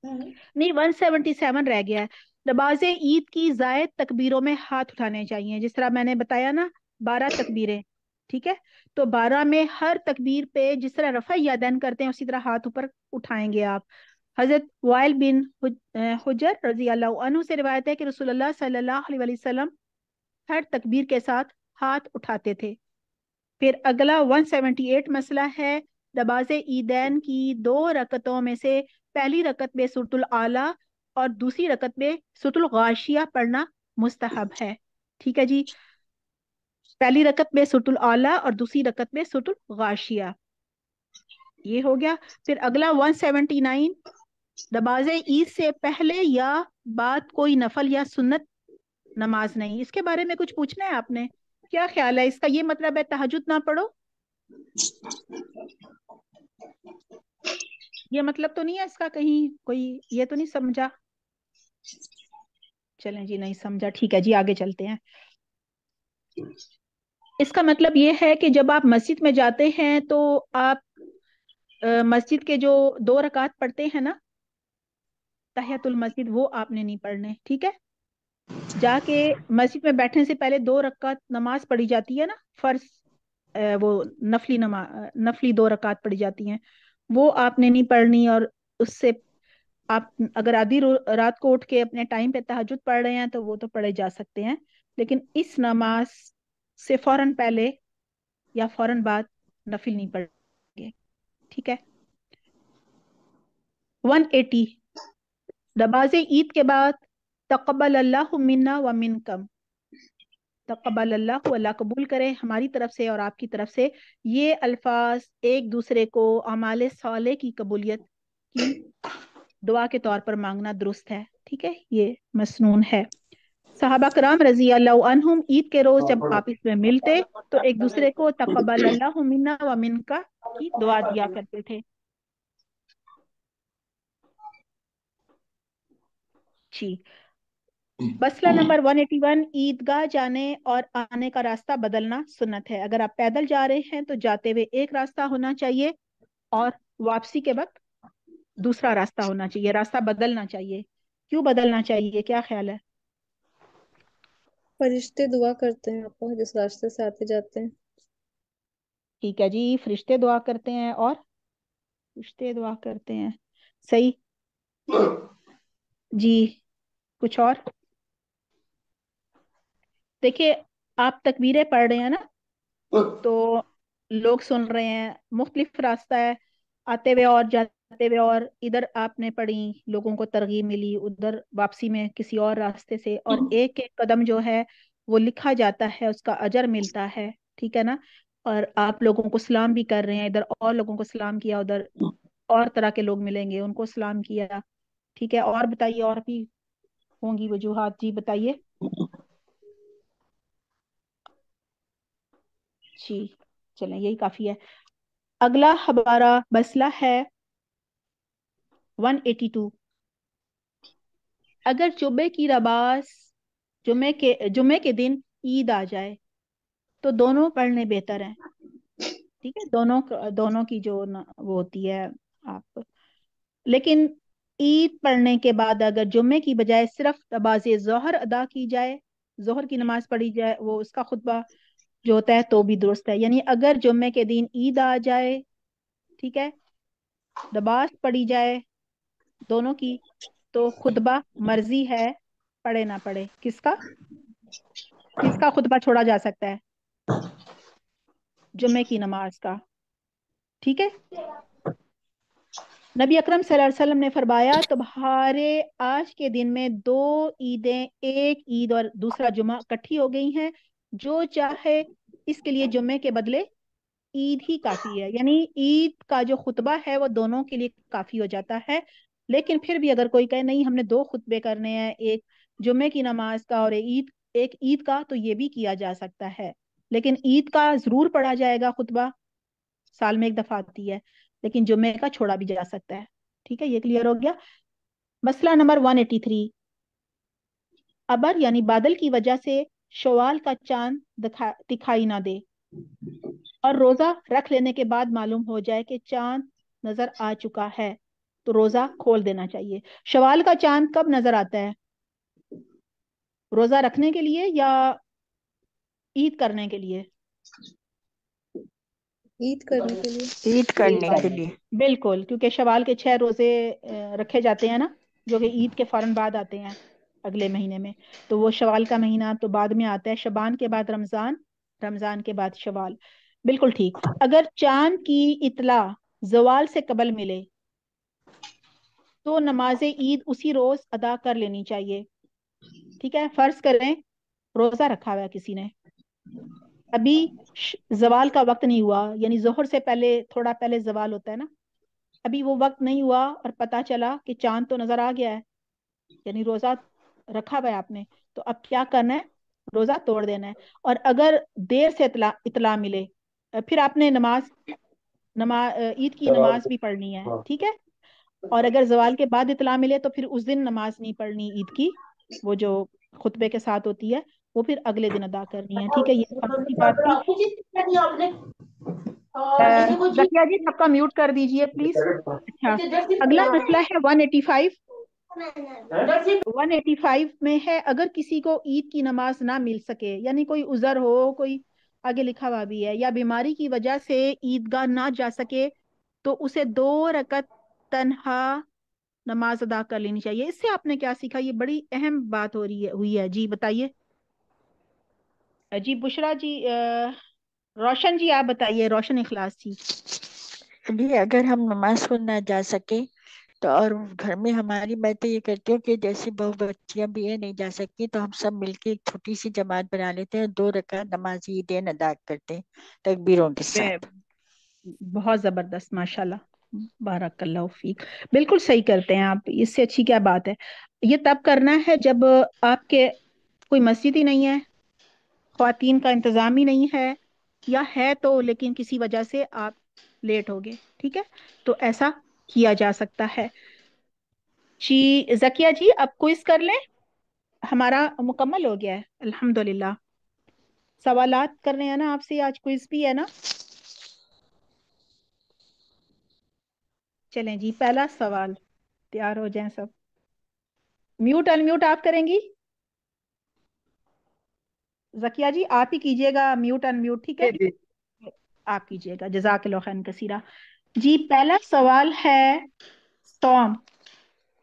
नहीं 177 रह गया है नमाज ईद की जायद तकबीरों में हाथ उठाने चाहिए जिस तरह मैंने बताया ना बारह तकबीरें ठीक है तो बारह में हर तकबीर पे जिस तरह रफा यादैन करते हैं उसी तरह हाथ ऊपर उठाएंगे आप हजरत वायल बिन हुजर रजी अल्लाह से रिवायत है कि रसूलुल्लाह सल्लल्लाहु अलैहि वसल्लम हर तकबीर के साथ हाथ उठाते थे फिर अगला 178 मसला है दबाज ईदैन की दो रकतों में से पहली रकत में सुरतुल आला और दूसरी रकत में सुरतुल गाशिया पढ़ना मुस्तहब है ठीक है जी पहली रकत में सुरतुल आला और दूसरी रकत में सुरतुल गाशिया ये हो गया फिर अगला 179 दबाज ईद से पहले या बाद कोई नफल या सुन्नत नमाज नहीं इसके बारे में कुछ पूछना है आपने क्या ख्याल है इसका ये मतलब है तहजुद ना पढ़ो ये मतलब तो नहीं है इसका कहीं कोई ये तो नहीं समझा चलें जी नहीं समझा ठीक है जी आगे चलते हैं इसका मतलब ये है कि जब आप मस्जिद में जाते हैं तो आप मस्जिद के जो दो रकात पढ़ते हैं ना तहतुल मस्जिद वो आपने नहीं पढ़ने ठीक है जाके मस्जिद में बैठने से पहले दो रकात नमाज पढ़ी जाती है ना फर्ज वो नफली नमा नफली दो रकात पढ़ी जाती हैं वो आपने नहीं पढ़नी और उससे आप अगर आधी रात को उठ के अपने टाइम पे तहजद पढ़ रहे हैं तो वो तो पढ़े जा सकते हैं लेकिन इस नमाज से फौरन पहले या फौरन बाद नफिल नहीं पढ़ेंगे ठीक है 180 नमाज ईद के बाद तकबल अल्लाह मिन्ना व मिनकम तकबल अल्लाह अल्लाह कबूल करे हमारी तरफ से और आपकी तरफ से ये अल्फाज एक दूसरे को अमाल साले की कबूलियत की दुआ के तौर पर मांगना दुरुस्त है ठीक है ये मसनून है साहबा कराम रजी अल्लाहम ईद के रोज जब आपस में मिलते तो एक दूसरे को तकबल अल्लाह मिन्ना व मिनका की दुआ दिया करते थे जी मसला नंबर 181 ईदगाह जाने और आने का रास्ता बदलना सुन्नत है अगर आप पैदल जा रहे हैं तो जाते हुए एक रास्ता होना चाहिए और वापसी के वक्त दूसरा रास्ता होना चाहिए रास्ता बदलना चाहिए क्यों बदलना चाहिए क्या ख्याल है फरिश्ते दुआ करते हैं आपको जिस रास्ते से आते जाते हैं ठीक है जी फरिश्ते दुआ करते हैं और फरिश्ते दुआ करते हैं सही जी कुछ और देखिए आप तकबीरें पढ़ रहे हैं ना हाँ। तो लोग सुन रहे हैं मुख्तलिफ रास्ता है आते हुए और जाते हुए और इधर आपने पढ़ी लोगों को तरगीब मिली उधर वापसी में किसी और रास्ते से और हाँ। एक एक कदम जो है वो लिखा जाता है उसका अजर मिलता है ठीक है ना और आप लोगों को सलाम भी कर रहे हैं इधर और लोगों को सलाम किया उधर हाँ। और तरह के लोग मिलेंगे उनको सलाम किया ठीक है और बताइए और भी होंगी वजूहत जी बताइए जी चलें यही काफी है अगला हमारा मसला है 182 अगर जुमे की रबास जुमे के जुमे के दिन ईद आ जाए तो दोनों पढ़ने बेहतर हैं ठीक है दोनों दोनों की जो न, वो होती है आप लेकिन ईद पढ़ने के बाद अगर जुम्मे की बजाय सिर्फ नमाज जोहर अदा की जाए जोहर की नमाज पढ़ी जाए वो उसका खुतबा जो होता है तो भी दुरुस्त है यानी अगर जुम्मे के दिन ईद आ जाए ठीक है नमाज पड़ी जाए दोनों की तो खुतबा मर्जी है पढ़े ना पढ़े किसका किसका खुतबा छोड़ा जा सकता है जुम्मे की नमाज का ठीक है नबी अकरम वसल्लम ने फरमाया तुम्हारे आज के दिन में दो ईदें एक ईद और दूसरा जुमा इकट्ठी हो गई हैं जो चाहे इसके लिए जुम्मे के बदले ईद ही काफी है यानी ईद का जो खुतबा है वो दोनों के लिए काफी हो जाता है लेकिन फिर भी अगर कोई कहे नहीं हमने दो खुतबे करने हैं एक जुम्मे की नमाज का और ईद एक ईद का तो ये भी किया जा सकता है लेकिन ईद का जरूर पढ़ा जाएगा खुतबा साल में एक दफा आती है लेकिन जुम्मे का छोड़ा भी जा सकता है ठीक है ये क्लियर हो गया मसला नंबर 183 अबर यानी बादल की वजह से शवाल का चांद दिखा, दिखाई ना दे और रोजा रख लेने के बाद मालूम हो जाए कि चांद नजर आ चुका है तो रोजा खोल देना चाहिए शवाल का चांद कब नजर आता है रोजा रखने के लिए या ईद करने के लिए ईद करने के लिए ईद करने के लिए बिल्कुल क्योंकि शवाल के छह रोजे रखे जाते हैं ना जो कि ईद के फौरन बाद आते हैं अगले महीने में तो वो शवाल का महीना तो बाद में आता है शबान के बाद रमजान रमजान के बाद शवाल बिल्कुल ठीक अगर चांद की इतला जवाल से कबल मिले तो नमाज ईद उसी रोज अदा कर लेनी चाहिए ठीक है फर्ज करें रोजा रखा हुआ किसी ने अभी जवाल का वक्त नहीं हुआ यानी जोहर से पहले थोड़ा पहले जवाल होता है ना अभी वो वक्त नहीं हुआ और पता चला कि चांद तो नजर आ गया है यानी रोजा रखा हुआ है आपने तो अब क्या करना है रोजा तोड़ देना है और अगर देर से इतला इतला मिले फिर आपने नमाज नमाज ईद की नमाज भी पढ़नी है हाँ। ठीक है और अगर जवाल के बाद इतला मिले तो फिर उस दिन नमाज नहीं पढ़नी ईद की वो जो खुतबे के साथ होती है वो फिर अगले दिन अदा करनी है ठीक है ये आपकी बात थी जी म्यूट कर दीजिए प्लीज अच्छा अगला मसला है 185 185 में है अगर किसी को ईद की नमाज ना मिल सके यानी कोई उजर हो कोई आगे लिखा हुआ भी है या बीमारी की वजह से ईदगाह ना जा सके तो उसे दो रकत तनहा नमाज अदा कर लेनी चाहिए इससे आपने क्या सीखा ये बड़ी अहम बात हो रही है हुई है जी बताइए जी बुशरा जी रोशन जी आप बताइए रोशन इखलास जी अभी अगर हम नमाज को ना जा सके तो और घर में हमारी मैं तो ये करती हूँ कि जैसे बहु बच्चियां भी ये नहीं जा सकती तो हम सब मिलके एक छोटी सी जमात बना लेते हैं दो रकात नमाज ईद अदा करते हैं तकबीरों के साथ बहुत जबरदस्त माशाल्लाह बारकल्ला फीक बिल्कुल सही करते हैं आप इससे अच्छी क्या बात है ये तब करना है जब आपके कोई मस्जिद ही नहीं है खातन का इंतज़ाम ही नहीं है या है तो लेकिन किसी वजह से आप लेट हो गए ठीक है तो ऐसा किया जा सकता है जी जकिया जी अब क्विज कर लें हमारा मुकम्मल हो गया है अल्हम्दुलिल्लाह कर रहे हैं ना आपसे आज क्विज भी है ना चलें जी पहला सवाल तैयार हो जाएं सब म्यूट अनम्यूट आप करेंगी जकिया जी आप ही कीजिएगा म्यूट अनम्यूट ठीक है आप कीजिएगा जजाक खैन कसीरा जी पहला सवाल है सौम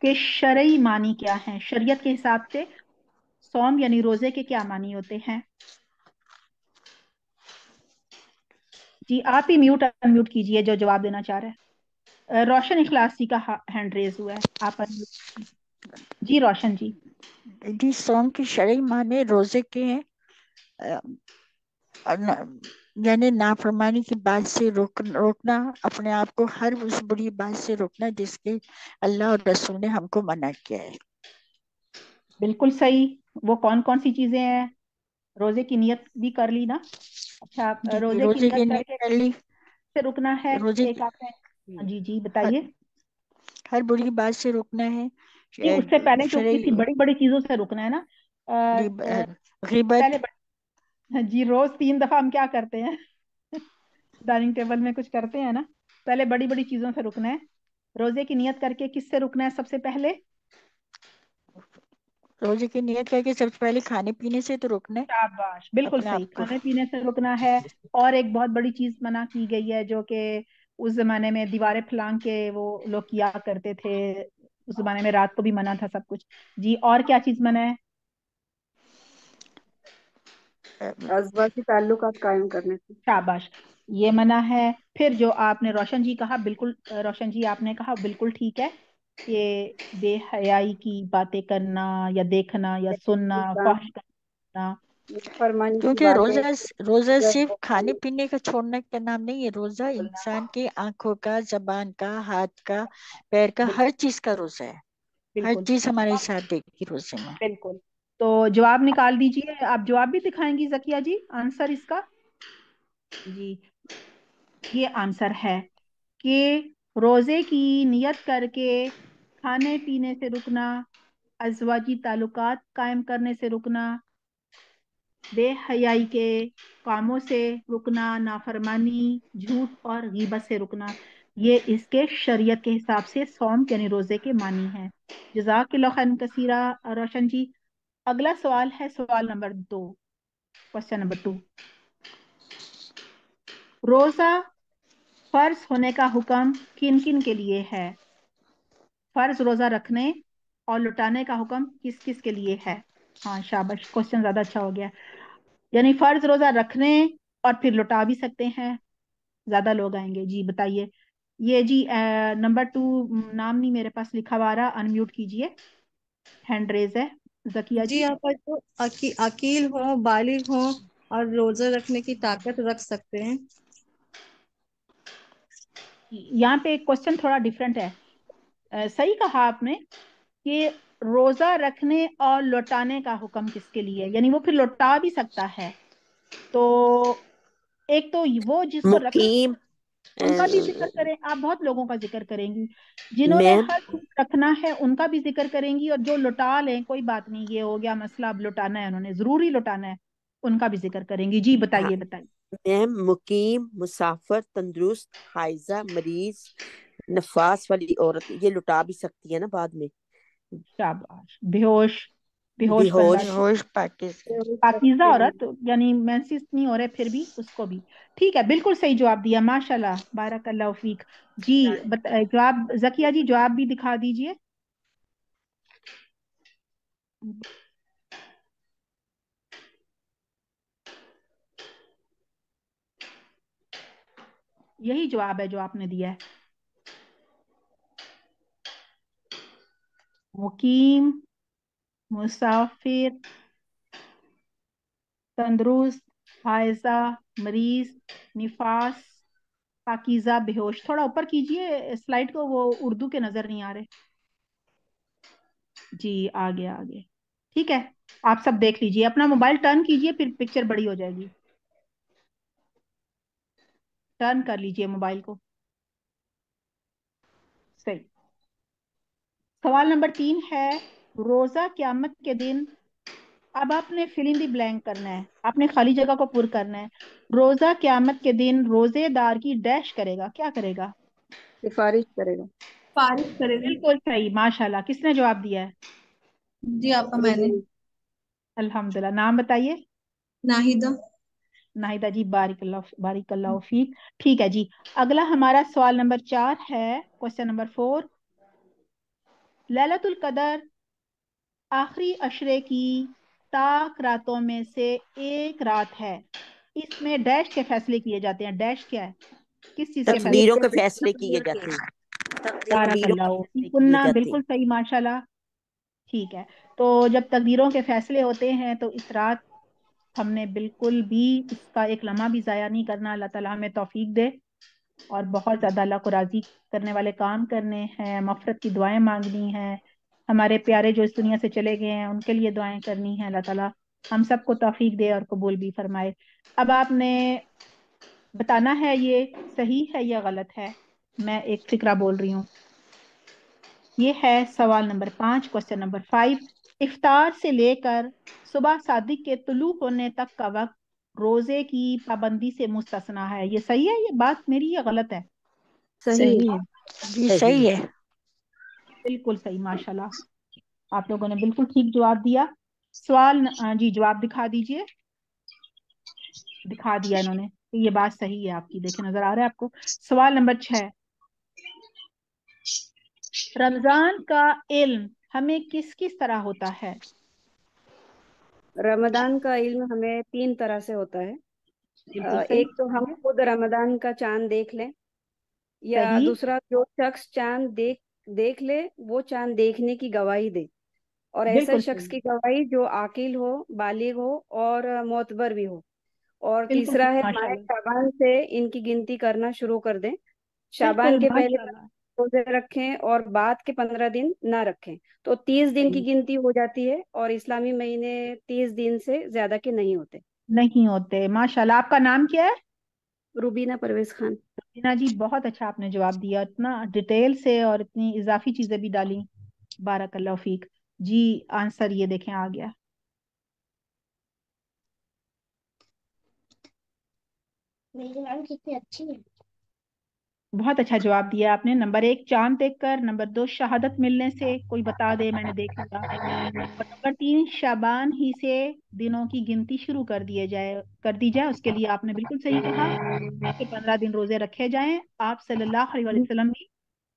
के शरई मानी क्या है शरीयत के हिसाब से सौम यानी रोजे के क्या मानी होते हैं जी आप ही म्यूट अनम्यूट कीजिए जो जवाब देना चाह रहे हैं रोशन इखलासी का हैंड रेज हुआ है आप जी रोशन जी जी सोम की शरीर माने रोजे के हैं यानी नाफरमानी की बात से रोक रोकना अपने आप को हर उस बुरी बात से रोकना जिसके अल्लाह और रसूल ने हमको मना किया है बिल्कुल सही वो कौन कौन सी चीजें हैं रोजे की नियत भी कर ली ना अच्छा रोजे, रोजे की नियत कर ली से रुकना है रोजे एक आपने हाँ जी जी बताइए हर, हर बुरी बात से रुकना है उससे पहले जो किसी बड़ी बड़ी चीजों से रुकना है ना आ, जी रोज तीन दफा हम क्या करते हैं डाइनिंग टेबल में कुछ करते हैं ना पहले बड़ी बड़ी चीजों से रुकना है रोजे की नियत करके किससे रुकना है सबसे पहले रोजे की नियत करके सबसे पहले खाने पीने से तो रुकना है शाबाश बिल्कुल सही खाने पीने से रुकना है और एक बहुत बड़ी चीज मना की गई है जो कि उस जमाने में दीवारें फलांग के वो लोग किया करते थे उस जमाने में रात को भी मना था सब कुछ जी और क्या चीज मना है ताल्लुक कायम करने से शाबाश ये मना है फिर जो आपने रोशन जी कहा बिल्कुल रोशन जी आपने कहा बिल्कुल ठीक है ये बेहयाई की बातें करना या देखना या सुनना फाश करना क्योंकि रोजा रोजा सिर्फ खाने पीने का छोड़ने का नाम नहीं है रोजा इंसान की आंखों का जबान का हाथ का पैर का हर चीज का रोजा है हर चीज हमारे साथ देखती रोजे में बिल्कुल तो जवाब निकाल दीजिए आप जवाब भी दिखाएंगी जकिया जी आंसर इसका जी ये आंसर है कि रोजे की नियत करके खाने पीने से रुकना अजवाजी ताल्लुकात कायम करने से रुकना बेहयाई के कामों से रुकना नाफरमानी झूठ और गीबत से रुकना ये इसके शरीयत के हिसाब से सोम यानी रोजे के मानी है जजाक लखन कसीरा रोशन जी अगला सवाल है सवाल नंबर दो क्वेश्चन नंबर टू रोजा फर्ज होने का हुक्म किन किन के लिए है फर्ज रोजा रखने और लुटाने का हुक्म किस किस के लिए है हाँ शाबाश क्वेश्चन ज्यादा अच्छा हो गया यानी फर्ज रोजा रखने और फिर लुटा भी सकते हैं ज्यादा लोग आएंगे जी बताइए ये जी नंबर टू नाम नहीं मेरे पास लिखा हुआ रहा अनम्यूट कीजिए हैंड रेज है जकिया जी, आप जो तो अकील हो बालिग हो और रोजे रखने की ताकत रख सकते हैं यहाँ पे एक क्वेश्चन थोड़ा डिफरेंट है आ, सही कहा आपने कि रोजा रखने और लौटाने का हुक्म किसके लिए यानी वो फिर लौटा भी सकता है तो एक तो वो जिसको मुकीम रख... उनका भी जिक्र करें आप बहुत लोगों का जिक्र करेंगी जिन्होंने रखना है उनका भी जिक्र करेंगी और जो लुटा लें कोई बात नहीं ये हो गया मसला अब लुटाना है उन्होंने जरूरी लुटाना है उनका भी जिक्र करेंगी जी बताइए हाँ। बताइए मैं मुकीम मुसाफर तंदुरुस्त हाइजा मरीज नफास वाली औरत ये लुटा भी सकती है ना बाद में शाबाश बेहोश बेहोश बेहोश पाकिजा औरत यानी महसूस नहीं हो रहा फिर भी उसको भी ठीक है बिल्कुल सही जवाब दिया माशाल्लाह अल्लाह फीक जी जवाब जकिया जी जवाब भी दिखा दीजिए यही जवाब है जो आपने दिया है मुकीम मुसाफिर तंदरुस्त हायजा मरीज निफास पाकिजा बेहोश थोड़ा ऊपर कीजिए स्लाइड को वो उर्दू के नजर नहीं आ रहे जी आगे आगे ठीक है आप सब देख लीजिए अपना मोबाइल टर्न कीजिए फिर पिक्चर बड़ी हो जाएगी टर्न कर लीजिए मोबाइल को सही सवाल नंबर तीन है रोजा क्यामत के दिन अब आपने फिलिंग दी ब्लैंक करना है आपने खाली जगह को पुर करना है रोजा क्यामत के दिन रोजेदार की डैश करेगा क्या करेगा सिफारिश करेगा सिफारिश करेगा बिल्कुल सही माशाल्लाह किसने जवाब दिया है जी आपका मैंने अल्हम्दुलिल्लाह नाम बताइए नाहिदा नाहिदा जी बारिकल्ला बारिकल्ला फीक ठीक है जी अगला हमारा सवाल नंबर चार है क्वेश्चन नंबर फोर ललतुल कदर आखिरी अशरे की ताक रातों में से एक रात है इसमें डैश के फैसले किए जाते हैं डैश क्या है किस चीज के फैसले के फैसले किए जाते हैं सुनना बिल्कुल सही माशाल्लाह ठीक है तो जब तकदीरों के फैसले होते हैं तो इस रात हमने बिल्कुल भी इसका एक लम्हा भी ज़ाया नहीं करना अल्लाह ताला हमें तौफीक दे और बहुत ज़्यादा अल्लाह को राज़ी करने वाले काम करने हैं मफरत की दुआएं मांगनी है हमारे प्यारे जो इस दुनिया से चले गए हैं उनके लिए दुआएं करनी है अल्लाह ताला हम सबको तौफीक दे और कबूल भी फरमाए अब आपने बताना है ये सही है या गलत है मैं एक फिक्रा बोल रही हूँ ये है सवाल नंबर पांच क्वेश्चन नंबर फाइव इफ्तार से लेकर सुबह सादिक के तुलू होने तक का वक्त रोजे की पाबंदी से मुस्तना है ये सही है ये बात मेरी या गलत है सही, सही है सही है बिल्कुल सही माशाल्लाह आप लोगों ने बिल्कुल ठीक जवाब दिया सवाल हाँ जी जवाब दिखा दीजिए दिखा दिया इन्होंने ये बात सही है आपकी देखिए नजर आ रहा है आपको सवाल नंबर छह रमजान का इल्म हमें किस किस तरह होता है रमदान का इल्म हमें तीन तरह से होता है एक तो हम खुद रमदान का चांद देख लें या दूसरा जो शख्स चांद देख देख ले वो चांद देखने की गवाही दे और ऐसा शख्स की गवाही जो आकिल हो बालिग हो और मोतबर भी हो और तीसरा है शाबान से इनकी गिनती करना शुरू कर दें शाबान के पहले रोजे रखें और बाद के पंद्रह दिन ना रखें तो तीस दिन की गिनती हो जाती है और इस्लामी महीने तीस दिन से ज्यादा के नहीं होते नहीं होते माशाल्लाह आपका नाम क्या है रुबीना परवेज खान रुबीना जी बहुत अच्छा आपने जवाब दिया इतना डिटेल से और इतनी इजाफी चीजें भी डाली बारा कल्लाफीक जी आंसर ये देखें आ गया मेरी मैम कितनी अच्छी है बहुत अच्छा जवाब दिया आपने नंबर एक चांद देखकर नंबर दो शहादत मिलने से कोई बता दे मैंने देख लिया नंबर तीन शाबान ही से दिनों की गिनती शुरू कर दिए जाए कर दी जाए उसके लिए आपने बिल्कुल सही कहा कि पंद्रह दिन रोजे रखे जाएं आप सल्लल्लाहु अलैहि वसल्लम भी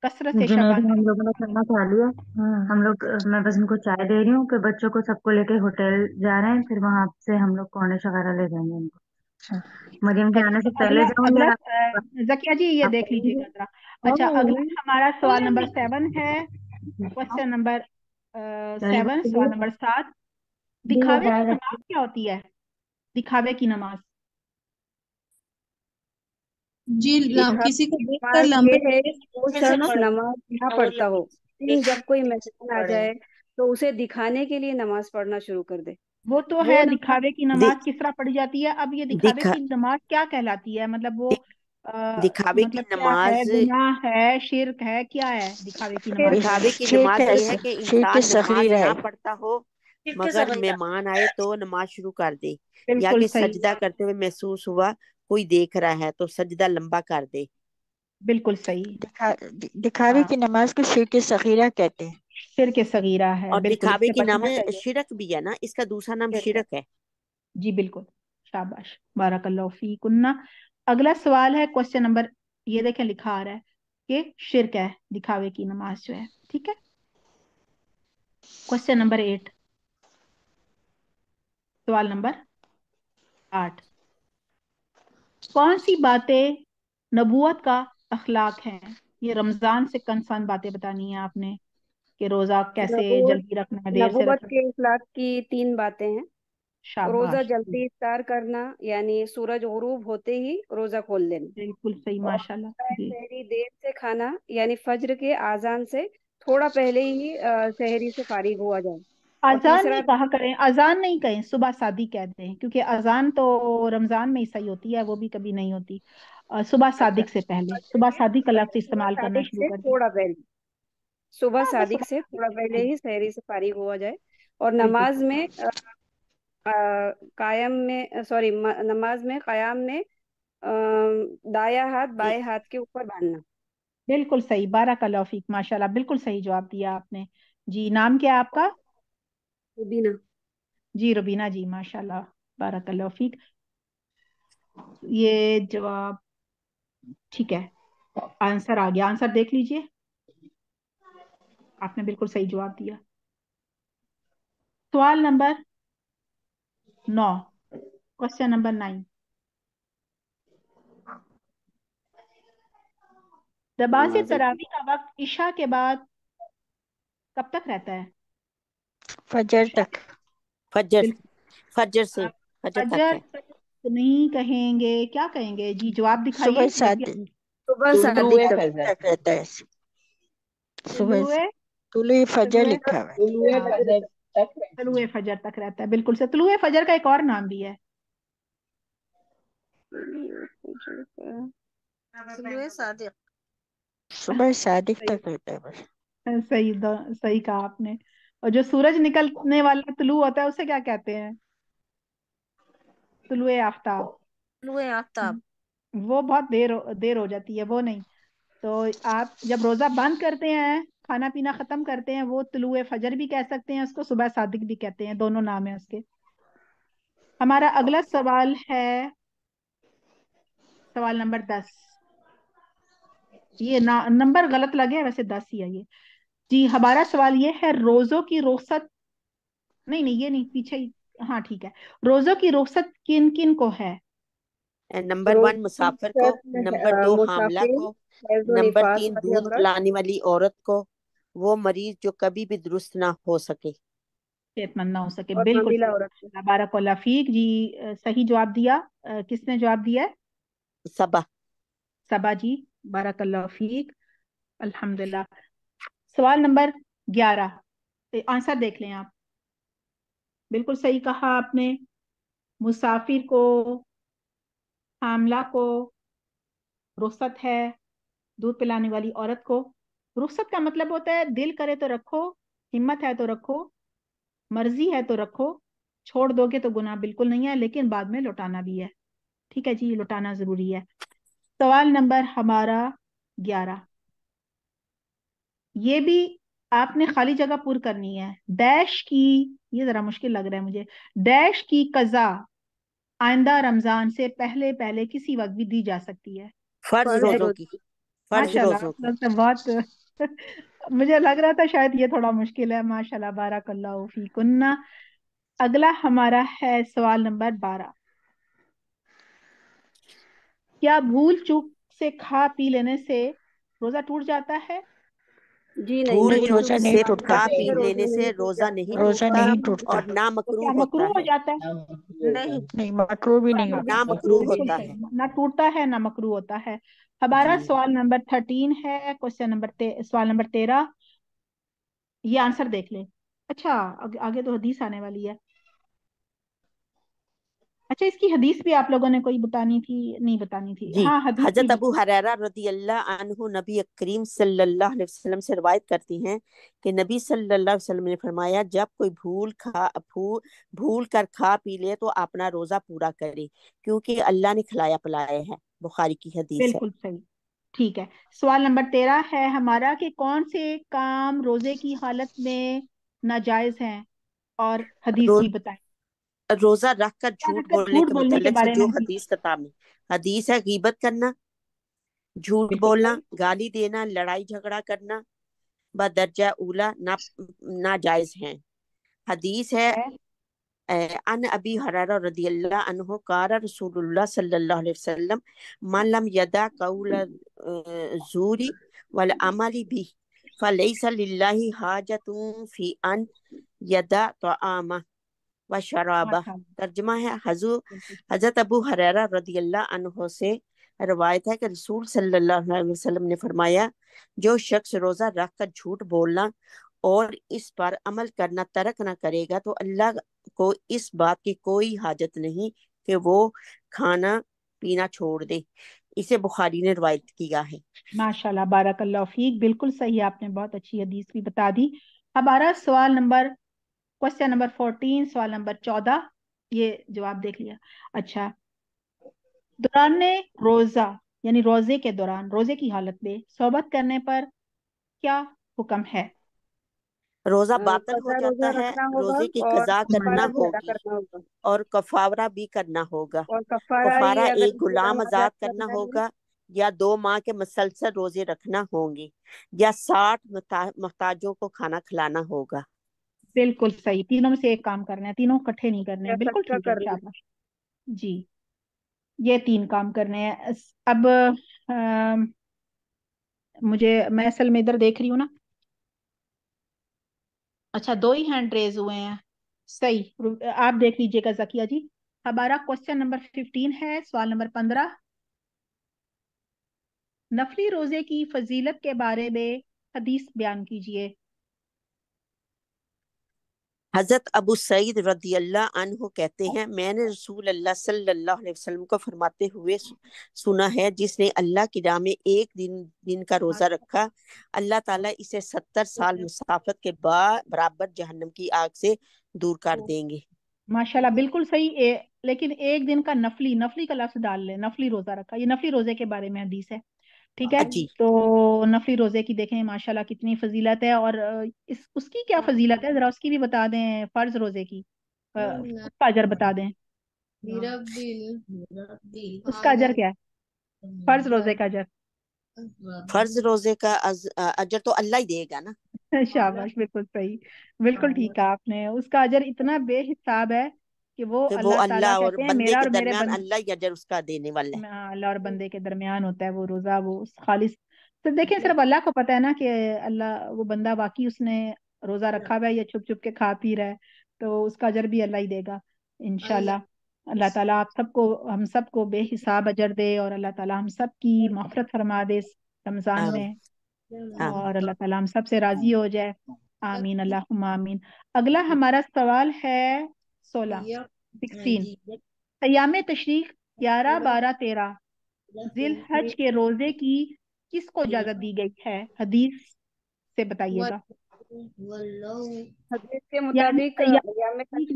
कसरत से हम लोगों ने करना चाह लिया हाँ, हम लोग मैं बस उनको चाय दे रही हूँ बच्चों को सबको लेके होटल जा रहे हैं फिर वहां से हम लोग कोने वगैरह ले जाएंगे उनको अच्छा। मरियम के आने से पहले जाऊं जकिया जी ये देख लीजिएगा अच्छा अगला हमारा सवाल नंबर सेवन है क्वेश्चन नंबर सेवन सवाल नंबर सात दिखावे की नमाज क्या होती है दिखावे की नमाज जी किसी को देखकर लंबे नमाज ना पढ़ता हो जब कोई मैसेज आ जाए तो उसे दिखाने के लिए नमाज पढ़ना शुरू कर दे वो तो वो है दिखावे की नमाज किस तरह पढ़ी जाती है अब ये दिखावे दिखा... की नमाज क्या कहलाती है मतलब वो दिखावे मतलब की नमाज है है शिरक है क्या है दिखावे की नमाज दिखावे की नमाज ये है कि इंसान नमाज ना पढ़ता हो मगर मेहमान आए तो नमाज शुरू कर दे या कि सजदा करते हुए महसूस हुआ कोई देख रहा है तो सजदा लंबा कर दे बिल्कुल सही दिखा दिखावे हाँ। की नमाज को शिरक सगीरा कहते हैं शिरक सगीरा है और दिखावे की नाम है शिरक भी है ना इसका दूसरा नाम शिरक है जी बिल्कुल शाबाश बाराकल्लाफी कुन्ना अगला सवाल है क्वेश्चन नंबर ये देखें लिखा आ रहा है कि शिरक है दिखावे की नमाज जो है ठीक है क्वेश्चन नंबर एट सवाल नंबर आठ कौन सी बातें नबूत का अखलाक है ये रमजान से कंसर्न बातें बतानी है आपने कि रोजा कैसे जल्दी रखना है देर से रखना के इखलाक की तीन बातें हैं रोजा जल्दी इफ्तार करना यानी सूरज गुरूब होते ही रोजा खोल लेना बिल्कुल सही माशाल्लाह सहरी देर से खाना यानी फज्र के आजान से थोड़ा पहले ही सहरी से फारिग हुआ जाए अजान नहीं कहा करें अजान नहीं कहें सुबह शादी कहते हैं क्योंकि अजान तो रमजान में ही सही होती है वो भी कभी नहीं होती सुबह सादिक अच्छा, से पहले सुबह सादिक का लफ्ज इस्तेमाल करना शुरू कर थोड़ा पहले सुबह सादिक हाँ, से थोड़ा पहले ही सहरी से फारिग हुआ जाए और नमाज में कायम में सॉरी नमाज में कायम में दाया हाथ बाएं हाथ के ऊपर बांधना बिल्कुल सही बारक अलाफिक माशाल्लाह बिल्कुल सही जवाब दिया आपने जी नाम क्या है आपका रुबीना जी रुबीना जी माशाल्लाह बारक अलाफिक ये जवाब ठीक है आंसर आ गया आंसर देख लीजिए आपने बिल्कुल सही जवाब दिया सवाल नंबर नौ क्वेश्चन नंबर नाइन नमाज तरावी का वक्त ईशा के बाद कब तक रहता है फजर तक फजर फजर से फजर, फजर तक, नहीं कहेंगे क्या कहेंगे जी जवाब दिखाइए सुबह सात सुबह सात रहता है सुबह तुलु फजर लिखा है तुलु हाँ, फजर तक रहता है बिल्कुल से तुलु फजर का एक और नाम भी है सुबह सादिक तक रहता है बस हाँ, सही सही कहा आपने और जो सूरज निकलने वाला तुलु होता है उसे क्या कहते हैं तुलु आफ्ताब तुलु आफ्ताब वो बहुत देर देर हो जाती है वो नहीं तो आप जब रोजा बंद करते हैं खाना पीना खत्म करते हैं वो तुलुए फजर भी कह सकते हैं उसको सुबह सादिक भी कहते हैं दोनों नाम है उसके हमारा अगला अच्छा। सवाल है सवाल नंबर दस ये नंबर गलत लगे वैसे दस ही है ये जी हमारा सवाल ये है रोजों की रोखसत नहीं नहीं ये नहीं पीछे ही हाँ ठीक है रोजों की रोखसत किन किन को है नंबर वन मुसाफिर को नंबर दो हामला को नंबर तीन दूध पिलाने वाली औरत को वो मरीज जो कभी भी दुरुस्त ना हो सके सेहतमंद ना हो सके बिल्कुल बारक फीक जी सही जवाब दिया किसने जवाब दिया सबा सबा जी बारक फीक अल्हम्दुलिल्लाह सवाल नंबर ग्यारह आंसर देख लें आप बिल्कुल सही कहा आपने मुसाफिर को हामला को रुखसत है दूध पिलाने वाली औरत को रुखसत का मतलब होता है दिल करे तो रखो हिम्मत है तो रखो मर्जी है तो रखो छोड़ दोगे तो गुनाह बिल्कुल नहीं है लेकिन बाद में लौटाना भी है ठीक है जी लौटाना जरूरी है सवाल नंबर हमारा ग्यारह ये भी आपने खाली जगह पूर करनी है डैश की ये जरा मुश्किल लग रहा है मुझे डैश की कजा आइंदा रमजान से पहले पहले किसी वक्त भी दी जा सकती है फर्ज रोजों की फर्ज रोजों तो की बहुत मुझे लग रहा था शायद ये थोड़ा मुश्किल है माशाल्लाह बाराकल्लाहु कुन्ना अगला हमारा है सवाल नंबर बारह क्या भूल चूक से खा पी लेने से रोजा टूट जाता है जी नहीं भूल चूक से खा पी लेने से रोजा नहीं रोजा नहीं टूटता और ना मकरूह होता मकरूह हो जाता है नहीं नहीं मकरूह भी नहीं ना मकरूह होता है ना टूटता है ना मकरूह होता है हमारा सवाल नंबर थर्टीन है क्वेश्चन नंबर सवाल नंबर तेरह ये आंसर देख ले अच्छा आगे, आगे तो हदीस आने वाली है अच्छा इसकी हदीस भी आप लोगों ने कोई बतानी थी नहीं बतानी थी हाँ हदीस हजरत अबू हरेरा रदी अल्लाह अनहु नबी करीम सल्लल्लाहु अलैहि वसल्लम से रवायत करती हैं कि नबी सल्लल्लाहु अलैहि वसल्लम ने फरमाया जब कोई भूल खा भूल भूल कर खा पी ले तो अपना रोजा पूरा करे क्योंकि अल्लाह ने खिलाया पिलाया है बुखारी की हदीस बिल्कुल सही ठीक है सवाल नंबर तेरह है हमारा कि कौन से काम रोजे की हालत में नाजायज हैं और हदीस रोज, भी बताएं रोजा रख कर झूठ बोलने, के, बोलने के बारे में हदीस खतामी हदीस है गीबत करना झूठ बोलना गाली देना लड़ाई झगड़ा करना बदर्जा उला ना ना जायज है हदीस है अन अबी हरारा से रवायत है कि रसूल ने फरमाया जो शख्स रोज़ा रख कर झूठ बोलना और इस पर अमल करना तरक ना करेगा तो अल्लाह को इस बात की कोई हाजत नहीं कि वो खाना पीना छोड़ दे इसे बुखारी ने रवायत किया है माशाल्लाह बारकल्ला फीक बिल्कुल सही आपने बहुत अच्छी हदीस भी बता दी हमारा सवाल नंबर क्वेश्चन नंबर फोर्टीन सवाल नंबर चौदह ये जवाब देख लिया अच्छा दौरान रोजा यानी रोजे के दौरान रोजे की हालत में सोबत करने पर क्या हुक्म है रोजा बातल हो जाता है रोजे की कजा करना होगी और कफावरा भी करना होगा कफारा एक गुलाम आजाद करना होगा या दो माह के मसलसल रोजे रखना होंगे या साठ मोहताजों को खाना खिलाना होगा बिल्कुल सही तीनों में से एक काम करना है तीनों इकट्ठे नहीं करने हैं बिल्कुल ठीक है जी ये तीन काम करने हैं अब आ, मुझे मैं असल में इधर देख रही हूँ ना अच्छा दो ही हैंड रेज हुए हैं सही आप देख लीजिएगा जकिया जी हमारा क्वेश्चन नंबर फिफ्टीन है सवाल नंबर पंद्रह नफली रोजे की फजीलत के बारे में हदीस बयान कीजिए हज़रत अबू सईद रदी अल्लाह अनहु कहते हैं मैंने रसूल अल्लाह सल्लल्लाहु अलैहि वसल्लम को फरमाते हुए सुना है जिसने अल्लाह की राह में एक दिन दिन का रोज़ा रखा अल्लाह ताला इसे सत्तर साल मुसाफत के बाद बराबर जहन्नम की आग से दूर कर देंगे माशाल्लाह बिल्कुल सही ए, लेकिन एक दिन का नफली नफली का लफ्ज डाल ले नफली रोज़ा रखा ये नफली रोज़े के बारे में हदीस है ठीक हाँ है जी तो नफली रोजे की देखें माशाल्लाह कितनी फजीलत है और इस उसकी क्या हाँ। फजीलत है जरा उसकी भी बता दें फर्ज रोजे की उसका अजर बता दें हाँ। उसका अजर क्या है फर्ज रोजे का अजर फर्ज रोजे का अजर तो अल्लाह ही देगा ना शाबाश बिल्कुल सही बिल्कुल ठीक है आपने उसका अजर इतना बेहिसाब है कि वो अल्लाह, अल्ला और बंदे के दरमियान अल्लाह ही अजर उसका देने वाला है अल्लाह और बंदे के दरमियान होता है वो रोजा वो खालिश तो देखें सिर्फ अल्लाह को पता है ना कि अल्लाह वो बंदा वाकई उसने रोजा हाँ। रखा हुआ है या छुप छुप के खा पी रहा है तो उसका अजर भी अल्लाह ही देगा इनशाला हाँ। अल्लाह ताला आप सबको हम सबको बेहिसाब अजर दे और अल्लाह ताला हम सब की हाँ। मफरत फरमा दे रमजान में और अल्लाह ताला हम सब से राजी हो जाए आमीन अल्लाह आमीन अगला हमारा सवाल है सोलह सिक्सटीन अयाम तशरीक ग्यारह बारह तेरह जिल हज के रोजे की किसको इजाजत दी गई है हदीस से बताइएगा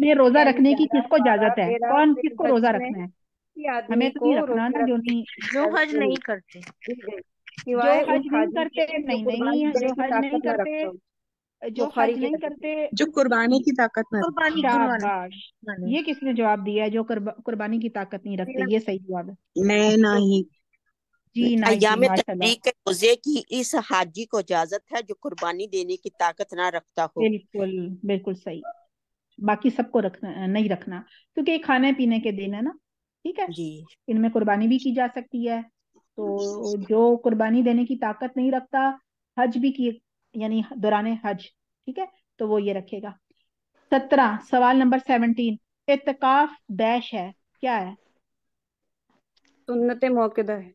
में रोजा रखने की किसको इजाजत है कौन किसको रोजा रखना है हमें तो नहीं रखना ना जो नहीं जो हज नहीं करते जो हज नहीं करते नहीं नहीं जो हज नहीं करते जो हज नहीं करते जो कुर्बानी की ताकत नहीं कुर्बानी शाबाश ये किसने जवाब दिया है जो कुर्बानी की ताकत नहीं रखते ये सही जवाब है मैं नहीं जी रोजे तो की इस हाजी को इजाजत है जो कुर्बानी देने की ताकत ना रखता हो बिल्कुल बिल्कुल सही बाकी सबको रखना नहीं रखना क्योंकि ये खाने पीने के दिन है ना ठीक है जी इनमें कुर्बानी भी की जा सकती है तो जो कुर्बानी देने की ताकत नहीं रखता हज भी की यानी दौरान हज ठीक है तो वो ये रखेगा सत्रह सवाल नंबर सेवनटीन इतकाफ डैश है क्या है सुन्नत मौकदा है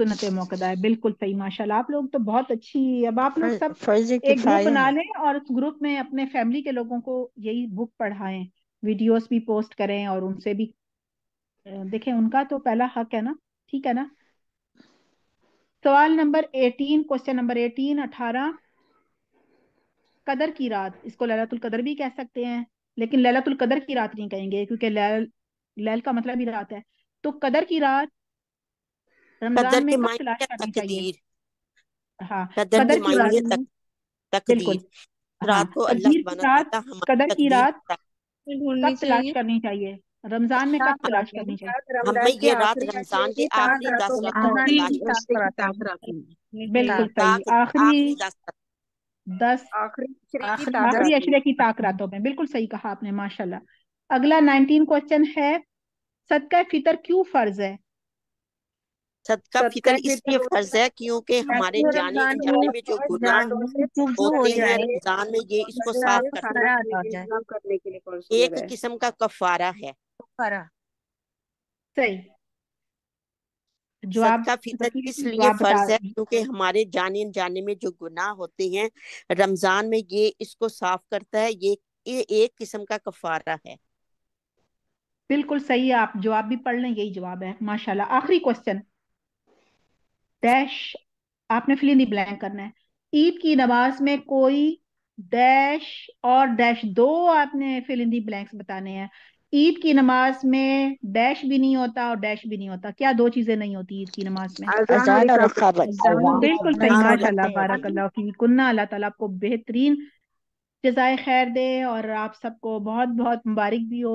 सुन्नत मौकदा है बिल्कुल सही माशाल्लाह आप लोग तो बहुत अच्छी अब आप लोग सब एक ग्रुप बना लें और उस ग्रुप में अपने फैमिली के लोगों को यही बुक पढ़ाएं वीडियोस भी पोस्ट करें और उनसे भी देखें उनका तो पहला हक है ना ठीक है ना सवाल number eighteen question number eighteen अठारह कदर की रात इसको ललतुल कदर भी कह सकते हैं लेकिन ललतुल कदर की रात नहीं कहेंगे क्योंकि लैल लैल का मतलब ही रात है तो कदर की रात रमजान में कब तलाश करनी चाहिए हाँ कदर, की रात तक, बिल्कुल हाँ, रात को अल्लाह कदर की रात कब तलाश करनी चाहिए रमजान में कब तलाश हाँ, करनी चाहिए ये रात रमजान के आखिरी दस बिल्कुल सही आखिरी दस आखिरी अशरे की ताक रातों में बिल्कुल सही कहा आपने माशाल्लाह अगला नाइनटीन क्वेश्चन है सदका फितर क्यों फर्ज है सदका फितर इसलिए फर्ज है क्योंकि हमारे जाने जाने में जो गुनाह होते हैं रमजान में ये इसको साफ करने के लिए एक किस्म का कफारा है सही जो सबका फितर इसलिए फर्ज है क्योंकि हमारे जाने जाने में जो गुनाह होते हैं रमजान में ये इसको साफ करता है ये एक किस्म का कफारा है बिल्कुल सही है आप जवाब भी पढ़ लें यही जवाब है माशाल्लाह आखिरी क्वेश्चन डैश आपने फिल नहीं ब्लैंक करना है ईद की नमाज में कोई डैश और डैश दो आपने फिलिंदी इन ब्लैंक्स बताने हैं ईद की नमाज में डैश भी नहीं होता और डैश भी नहीं होता क्या दो चीजें नहीं होती ईद की नमाज में बिल्कुल सही माशाल्लाह बारक अल्लाह की कुन्ना अल्लाह ताला आपको बेहतरीन जजाय खैर दे और आप सबको बहुत बहुत मुबारक भी हो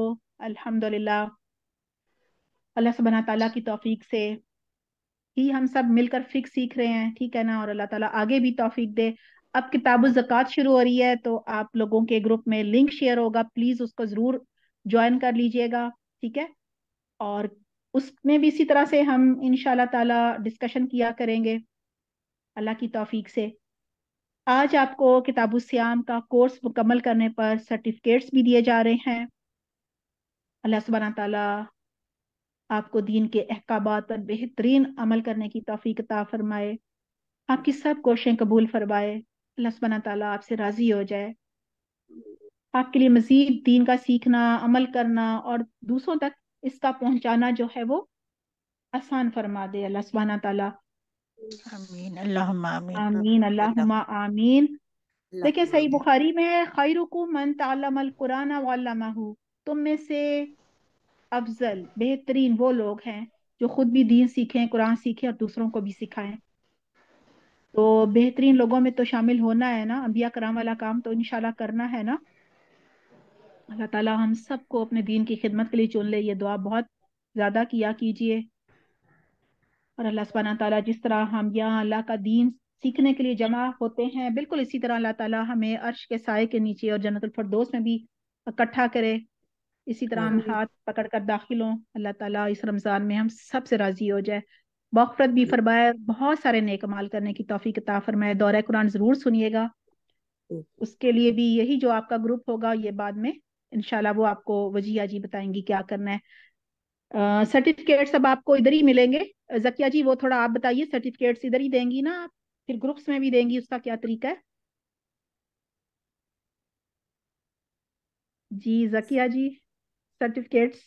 अल्हम्दुलिल्लाह अल्लाह सुबहाना ताला की तौफीक से ही हम सब मिलकर फिक्स सीख रहे हैं ठीक है ना और अल्लाह ताला आगे भी तौफीक दे अब किताब जक़ात शुरू हो रही है तो आप लोगों के ग्रुप में लिंक शेयर होगा प्लीज उसको जरूर ज्वाइन कर लीजिएगा ठीक है और उसमें भी इसी तरह से हम इन ताला डिस्कशन किया करेंगे अल्लाह की तौफीक से आज आपको किताबु श्याम का कोर्स मुकम्मल करने पर सर्टिफिकेट्स भी दिए जा रहे हैं अल्लाह सुबहाना ताला आपको दीन के अहकाम पर बेहतरीन अमल करने की तोफ़ी ता फरमाए आपकी सब कोशिशें कबूल फरमाए अल्लाह सुबहाना ताला आपसे राज़ी हो जाए आपके लिए मजीद दीन का सीखना अमल करना और दूसरों तक इसका पहुंचाना जो है वो आसान फरमा दे अल्लाह सुबहाना तला आमीन अल्लाह आमीन आमीन आमीन देखिए सही बुखारी में है मन तालमल तुम में से अफजल बेहतरीन वो लोग हैं जो खुद भी दीन सीखें कुरान सीखें और दूसरों को भी सिखाएं तो बेहतरीन लोगों में तो शामिल होना है ना अम्बिया कराम वाला काम तो इनशाला करना है ना अल्लाह ताला हम सबको अपने दीन की खिदमत के लिए चुन ले ये दुआ बहुत ज़्यादा किया कीजिए और अल्लाह सुबहाना ताला जिस तरह हम यहाँ अल्लाह का दीन सीखने के लिए जमा होते हैं बिल्कुल इसी तरह अल्लाह ताला हमें अर्श के साय के नीचे और जन्नतुल फरदोस में भी इकट्ठा करे इसी तरह हम हाथ पकड़ कर दाखिल हों अल्लाह ताला इस रमज़ान में हम सबसे राज़ी हो जाए मफरत भी फरमाए बहुत सारे नेक करने की तोफ़ी किताब फरमाए दौरे कुरान ज़रूर सुनिएगा उसके लिए भी यही जो आपका ग्रुप होगा ये बाद में इनशाला वो आपको वजिया जी बताएंगी क्या करना है सर्टिफिकेट्स uh, अब आपको इधर ही मिलेंगे जकिया जी वो थोड़ा आप बताइए सर्टिफिकेट्स इधर ही देंगी ना आप फिर ग्रुप्स में भी देंगी उसका क्या तरीका है जी जकिया जी सर्टिफिकेट्स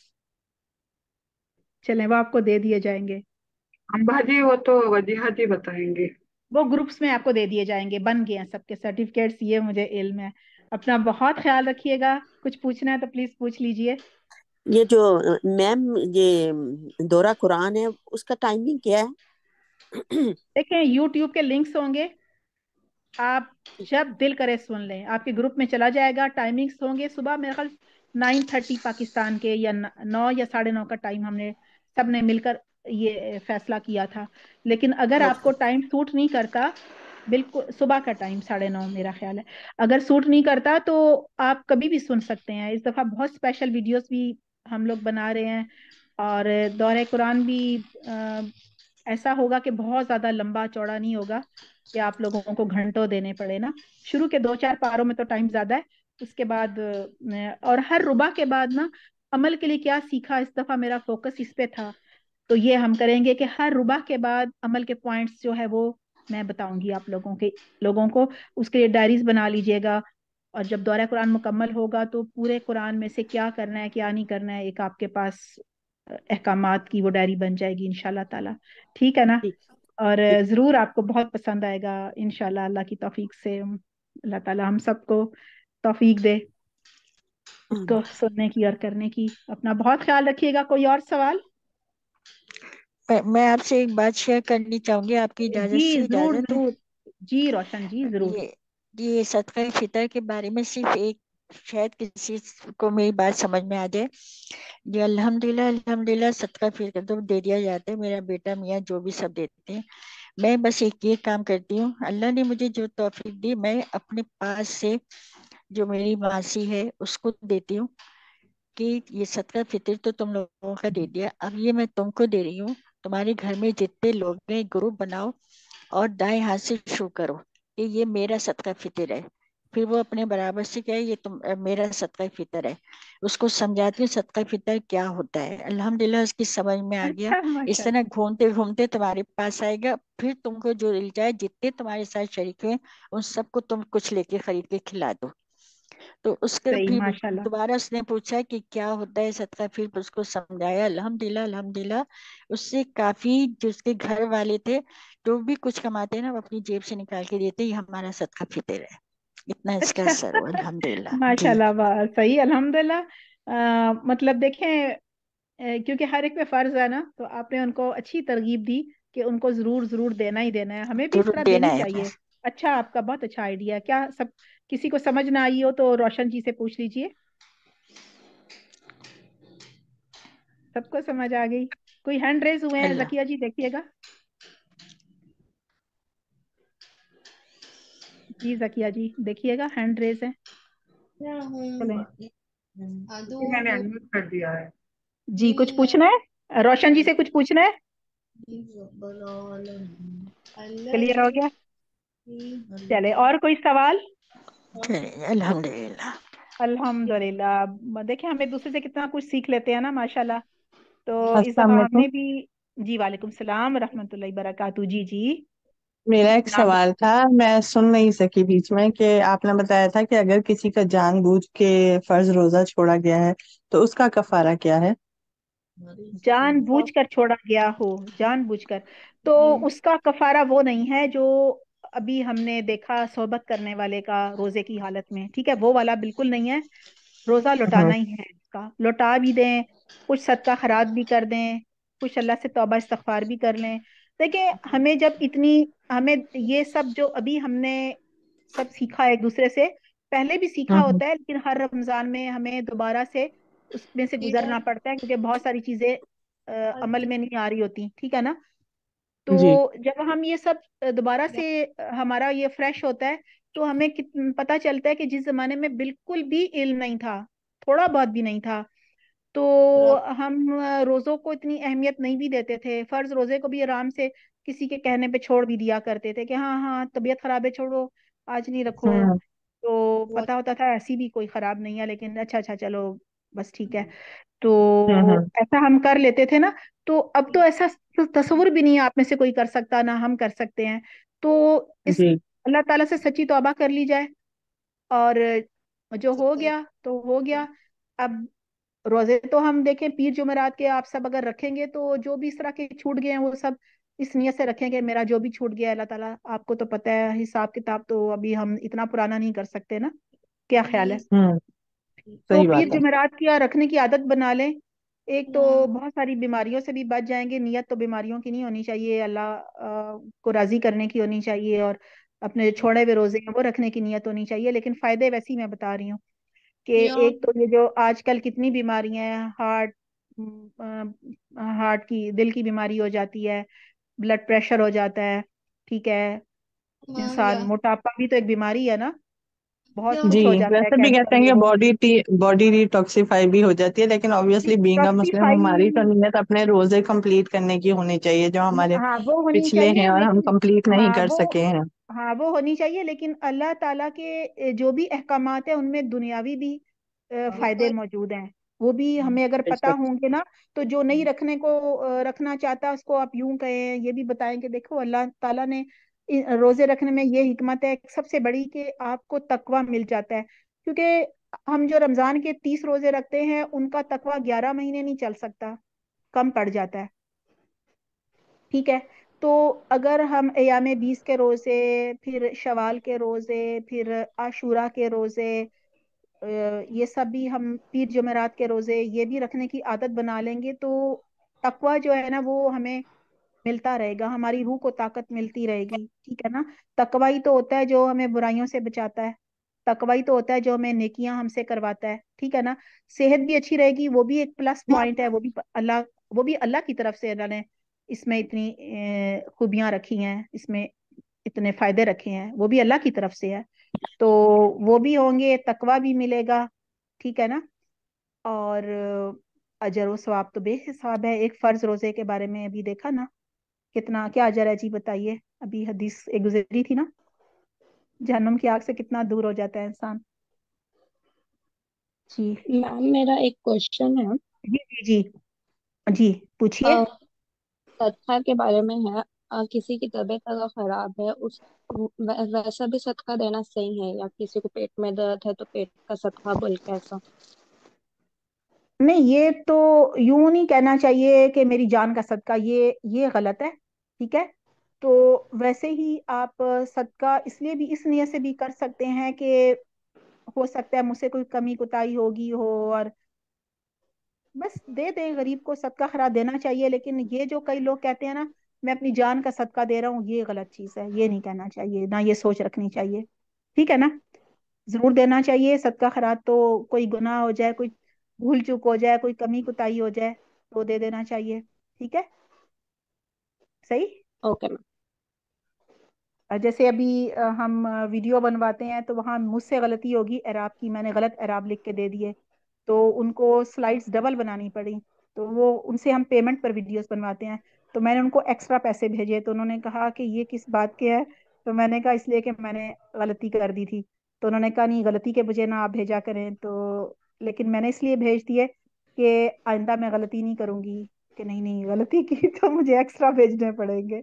चले वो आपको दे दिए जाएंगे अम्बा जी वो तो वजिया जी बताएंगे वो ग्रुप्स में आपको दे दिए जाएंगे बन गए हैं सबके सर्टिफिकेट्स ये मुझे इल्म है अपना बहुत ख्याल रखिएगा कुछ पूछना है तो प्लीज पूछ लीजिए ये जो मैम ये दौरा कुरान है उसका टाइमिंग क्या है देखें यूट्यूब के लिंक्स होंगे आप जब दिल करे सुन लें आपके ग्रुप में चला जाएगा टाइमिंग्स होंगे सुबह मेरे ख्याल नाइन थर्टी पाकिस्तान के या नौ या साढ़े नौ का टाइम हमने सबने मिलकर ये फैसला किया था लेकिन अगर आपको टाइम अच्छा। सूट नहीं करता बिल्कुल सुबह का टाइम साढ़े नौ मेरा ख्याल है अगर सूट नहीं करता तो आप कभी भी सुन सकते हैं इस दफ़ा बहुत स्पेशल वीडियोस भी हम लोग बना रहे हैं और दौरे कुरान भी आ, ऐसा होगा कि बहुत ज़्यादा लंबा चौड़ा नहीं होगा कि आप लोगों को घंटों देने पड़े ना शुरू के दो चार पारों में तो टाइम ज़्यादा है उसके बाद और हर रुबा के बाद ना अमल के लिए क्या सीखा इस दफ़ा मेरा फोकस इस पे था तो ये हम करेंगे कि हर रुबा के बाद अमल के पॉइंट्स जो है वो मैं बताऊंगी आप लोगों के लोगों को उसके लिए डायरीज बना लीजिएगा और जब दौरा कुरान मुकम्मल होगा तो पूरे कुरान में से क्या करना है क्या नहीं करना है एक आपके पास अहकाम की वो डायरी बन जाएगी इनशाला ताला ठीक है ना और जरूर आपको बहुत पसंद आएगा इनशाला अल्लाह की तोफीक से अल्लाह ताला हम सबको तोफीक दे तो सुनने की और करने की अपना बहुत ख्याल रखिएगा कोई और सवाल मैं आपसे एक बात शेयर करनी चाहूंगी आपकी इजाजत जी से जरूर इजाजत जी रोशन जी जरूर ये ये सदका फितर के बारे में सिर्फ एक शायद किसी को मेरी बात समझ में आ जाए ये अल्हम्दुलिल्लाह अल्हम्दुलिल्लाह सदका फितर तो दे दिया जाता है मेरा बेटा मियाँ जो भी सब देते हैं मैं बस एक ये काम करती हूँ अल्लाह ने मुझे जो तोफीक दी मैं अपने पास से जो मेरी मासी है उसको देती हूँ कि ये सदका फितर तो तुम लोगों का दे दिया अब ये मैं तुमको दे रही हूँ तुम्हारे घर में जितने लोग हैं ग्रुप बनाओ और दाएं हाथ से शो करो कि ये मेरा सदका फितर है फिर वो अपने बराबर से कहे ये तुम मेरा सदका फितर है उसको समझाती हूँ सदका फितर क्या होता है अल्हम्दुलिल्लाह उसकी समझ में आ गया इस तरह घूमते घूमते तुम्हारे पास आएगा फिर तुमको जो रिल जाए जितने तुम्हारे साथ शरीक हुए उन सबको तुम कुछ लेके खरीद के खिला दो तो उसके फिर दोबारा उसने पूछा कि क्या होता है सदका फिर उसको समझाया अलहमदिल्ला अलहमदिल्ला उससे काफी जो उसके घर वाले थे जो भी कुछ कमाते हैं ना वो अपनी जेब से निकाल के देते ये हमारा सदका फितर है इतना इसका असर अलहमदिल्ला माशाल्लाह सही अलहमदिल्ला मतलब देखें क्योंकि हर एक पे फर्ज है ना तो आपने उनको अच्छी तरगीब दी कि उनको जरूर जरूर देना ही देना है हमें भी इस तरह देना देनी चाहिए अच्छा आपका बहुत अच्छा आइडिया है क्या सब किसी को समझ ना आई हो तो रोशन जी से पूछ लीजिए सबको समझ आ गई कोई हैंड रेज हुए हैं जकिया जी देखिएगा जी जकिया जी देखिएगा हैंड रेज है मैंने कर दिया है जी कुछ पूछना है रोशन जी से कुछ पूछना है क्लियर हो गया चले और कोई सवाल अल्हम्दुलिल्लाह अल्हम्दुलिल्लाह देखिए हमें दूसरे से कितना कुछ सीख लेते हैं ना माशाल्लाह तो इस हमने भी जी वालेकुम सलाम रहमतुल्लाहि बरकातहू जी जी मेरा एक सवाल था मैं सुन नहीं सकी बीच में कि आपने बताया था कि अगर किसी का जानबूझ के फर्ज रोजा छोड़ा गया है तो उसका कफारा क्या है बूझ कर छोड़ा गया हो जानबूझ कर तो उसका कफारा वो नहीं है जो अभी हमने देखा सोहबत करने वाले का रोजे की हालत में ठीक है वो वाला बिल्कुल नहीं है रोजा लौटाना हाँ। ही है इसका लौटा भी दें कुछ सदका खराब भी कर दें कुछ अल्लाह से तोबा इस्तफार भी कर लें देखिए हमें जब इतनी हमें ये सब जो अभी हमने सब सीखा है एक दूसरे से पहले भी सीखा हाँ, हाँ। होता है लेकिन हर रमजान में हमें दोबारा से उसमें से गुजरना पड़ता है क्योंकि बहुत सारी चीजें अमल में नहीं आ रही होती ठीक है ना तो जी तो जब हम ये सब दोबारा से हाँ। हमारा ये फ्रेश होता है तो हमें पता चलता है कि जिस जमाने में बिल्कुल भी इल्म नहीं था थोड़ा बहुत भी नहीं था तो हाँ। हम रोजों को इतनी अहमियत नहीं भी देते थे फर्ज रोजे को भी आराम से किसी के कहने पे छोड़ भी दिया करते थे कि हाँ हाँ तबीयत खराब है छोड़ो आज नहीं रखो हाँ। तो पता होता था ऐसी भी कोई खराब नहीं है लेकिन अच्छा अच्छा चलो बस ठीक है तो ऐसा हम कर लेते थे ना तो अब तो ऐसा तो तस्वुर भी नहीं आप में से कोई कर सकता ना हम कर सकते हैं तो इस अल्लाह ताला से सच्ची तोबा कर ली जाए और जो हो गया तो हो गया अब रोजे तो हम देखें पीर जुमेरात के आप सब अगर रखेंगे तो जो भी इस तरह के छूट गए हैं वो सब इस नियत से रखेंगे मेरा जो भी छूट गया अल्लाह ताला आपको तो पता है हिसाब किताब तो अभी हम इतना पुराना नहीं कर सकते ना क्या ख्याल है हम्म। तो पीर जुमेरात की रखने की आदत बना लें एक तो हम्म। बहुत सारी बीमारियों से भी बच जाएंगे नियत तो बीमारियों की नहीं होनी चाहिए अल्लाह को राजी करने की होनी चाहिए और अपने जो छोड़े हुए रोजे हैं वो रखने की नियत होनी चाहिए लेकिन फायदे वैसे ही मैं बता रही हूँ कि एक तो ये जो आजकल कितनी बीमारियां हैं हार्ट हार्ट की दिल की बीमारी हो जाती है ब्लड प्रेशर हो जाता है ठीक है इंसान मोटापा भी तो एक बीमारी है ना बहुत कुछ हो जाता है वैसे भी कहते हैं कि बॉडी टी बॉडी डिटॉक्सिफाई भी हो जाती है लेकिन obviously being a Muslim Detoxify हमारी तो नियत अपने रोजे कंप्लीट करने की होनी चाहिए जो हमारे हाँ वो होनी पिछले चाहिए हैं और हम लेकिन कंप्लीट नहीं हाँ कर वो सके हैं हाँ वो होनी चाहिए लेकिन अल्लाह ताला के जो भी अहकाम है उनमें दुनियावी भी फायदे मौजूद हैं वो भी हम्म, हमें अगर पता होंगे ना तो जो नहीं हम्म। रखने को रखना चाहता उसको आप यूं कहें ये भी बताएं कि देखो अल्लाह ताला ने रोजे रखने में ये हिकमत है सबसे बड़ी कि आपको तकवा मिल जाता है क्योंकि हम जो रमजान के तीस रोजे रखते हैं उनका तकवा ग्यारह महीने नहीं चल सकता कम पड़ जाता है ठीक है तो अगर हम अयाम बीस के रोजे फिर शवाल के रोजे फिर आशूरा के रोजे ये सब भी हम पीर जमेरात के रोजे ये भी रखने की आदत बना लेंगे तो तकवा जो है ना वो हमें मिलता रहेगा हमारी रूह को ताकत मिलती रहेगी ठीक है ना तकवाई तो होता है जो हमें बुराइयों से बचाता है तकवाई तो होता है जो हमें नेकियां हमसे करवाता है ठीक है ना सेहत भी अच्छी रहेगी वो भी एक प्लस पॉइंट है वो भी अल्लाह वो भी अल्लाह की तरफ से अल्लाह ने इसमें इतनी खूबियां रखी हैं इसमें इतने फायदे रखे हैं वो भी अल्लाह की तरफ से है तो वो भी होंगे तकवा भी मिलेगा ठीक है ना और अजर व स्वाब तो बेहिसाब है एक फर्ज रोजे के बारे में अभी देखा ना कितना क्या रहा है जी बताइए अभी हदीस एक गुजरी थी ना जहनम की आग से कितना दूर हो जाता है इंसान जी मैम मेरा एक क्वेश्चन है जी जी जी जी पूछिए सदका के बारे में है आ, किसी की तबीयत अगर खराब है उस वै- वैसा भी सदका देना सही है या किसी को पेट में दर्द है तो पेट का सदका बोल कैसा नहीं ये तो यूं नहीं कहना चाहिए कि मेरी जान का सदका ये ये गलत है ठीक है तो वैसे ही आप सदका इसलिए भी इस नियत से भी कर सकते हैं कि हो सकता है मुझसे कोई कमी कुताई होगी हो और बस दे दे गरीब को सदका खरा देना चाहिए लेकिन ये जो कई लोग कहते हैं ना मैं अपनी जान का सदका दे रहा हूँ ये गलत चीज है ये नहीं कहना चाहिए ना ये सोच रखनी चाहिए ठीक है ना जरूर देना चाहिए सदका खराब तो कोई गुनाह हो जाए कोई भूल चूक हो जाए कोई कमी कुताई हो जाए तो दे देना चाहिए ठीक है सही ओके मैम जैसे अभी हम वीडियो बनवाते हैं तो वहाँ मुझसे गलती होगी एराब की मैंने गलत एराब लिख के दे दिए तो उनको स्लाइड्स डबल बनानी पड़ी तो वो उनसे हम पेमेंट पर वीडियोस बनवाते हैं तो मैंने उनको एक्स्ट्रा पैसे भेजे तो उन्होंने कहा कि ये किस बात के है तो मैंने कहा इसलिए कि मैंने गलती कर दी थी तो उन्होंने कहा नहीं गलती के मुझे ना आप भेजा करें तो लेकिन मैंने इसलिए भेज दिए कि आइंदा मैं गलती नहीं करूँगी कि नहीं नहीं गलती की तो मुझे एक्स्ट्रा भेजने पड़ेंगे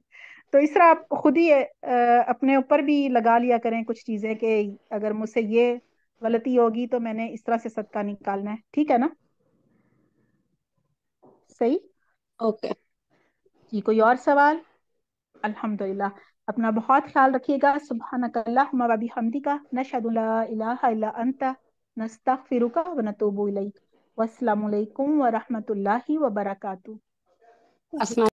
तो इस तरह आप खुद ही अपने ऊपर भी लगा लिया करें कुछ चीजें कि अगर मुझसे ये गलती होगी तो मैंने इस तरह से सदका निकालना है ठीक है ना सही ओके okay. जी कोई और सवाल अल्हम्दुलिल्लाह अपना बहुत ख्याल रखिएगा सुबह हमदी का नशदुल्ला अंत नस्तफ़िरुका व नतूबू वालेकुम वरहमतुल्लाहि वबरकातुहू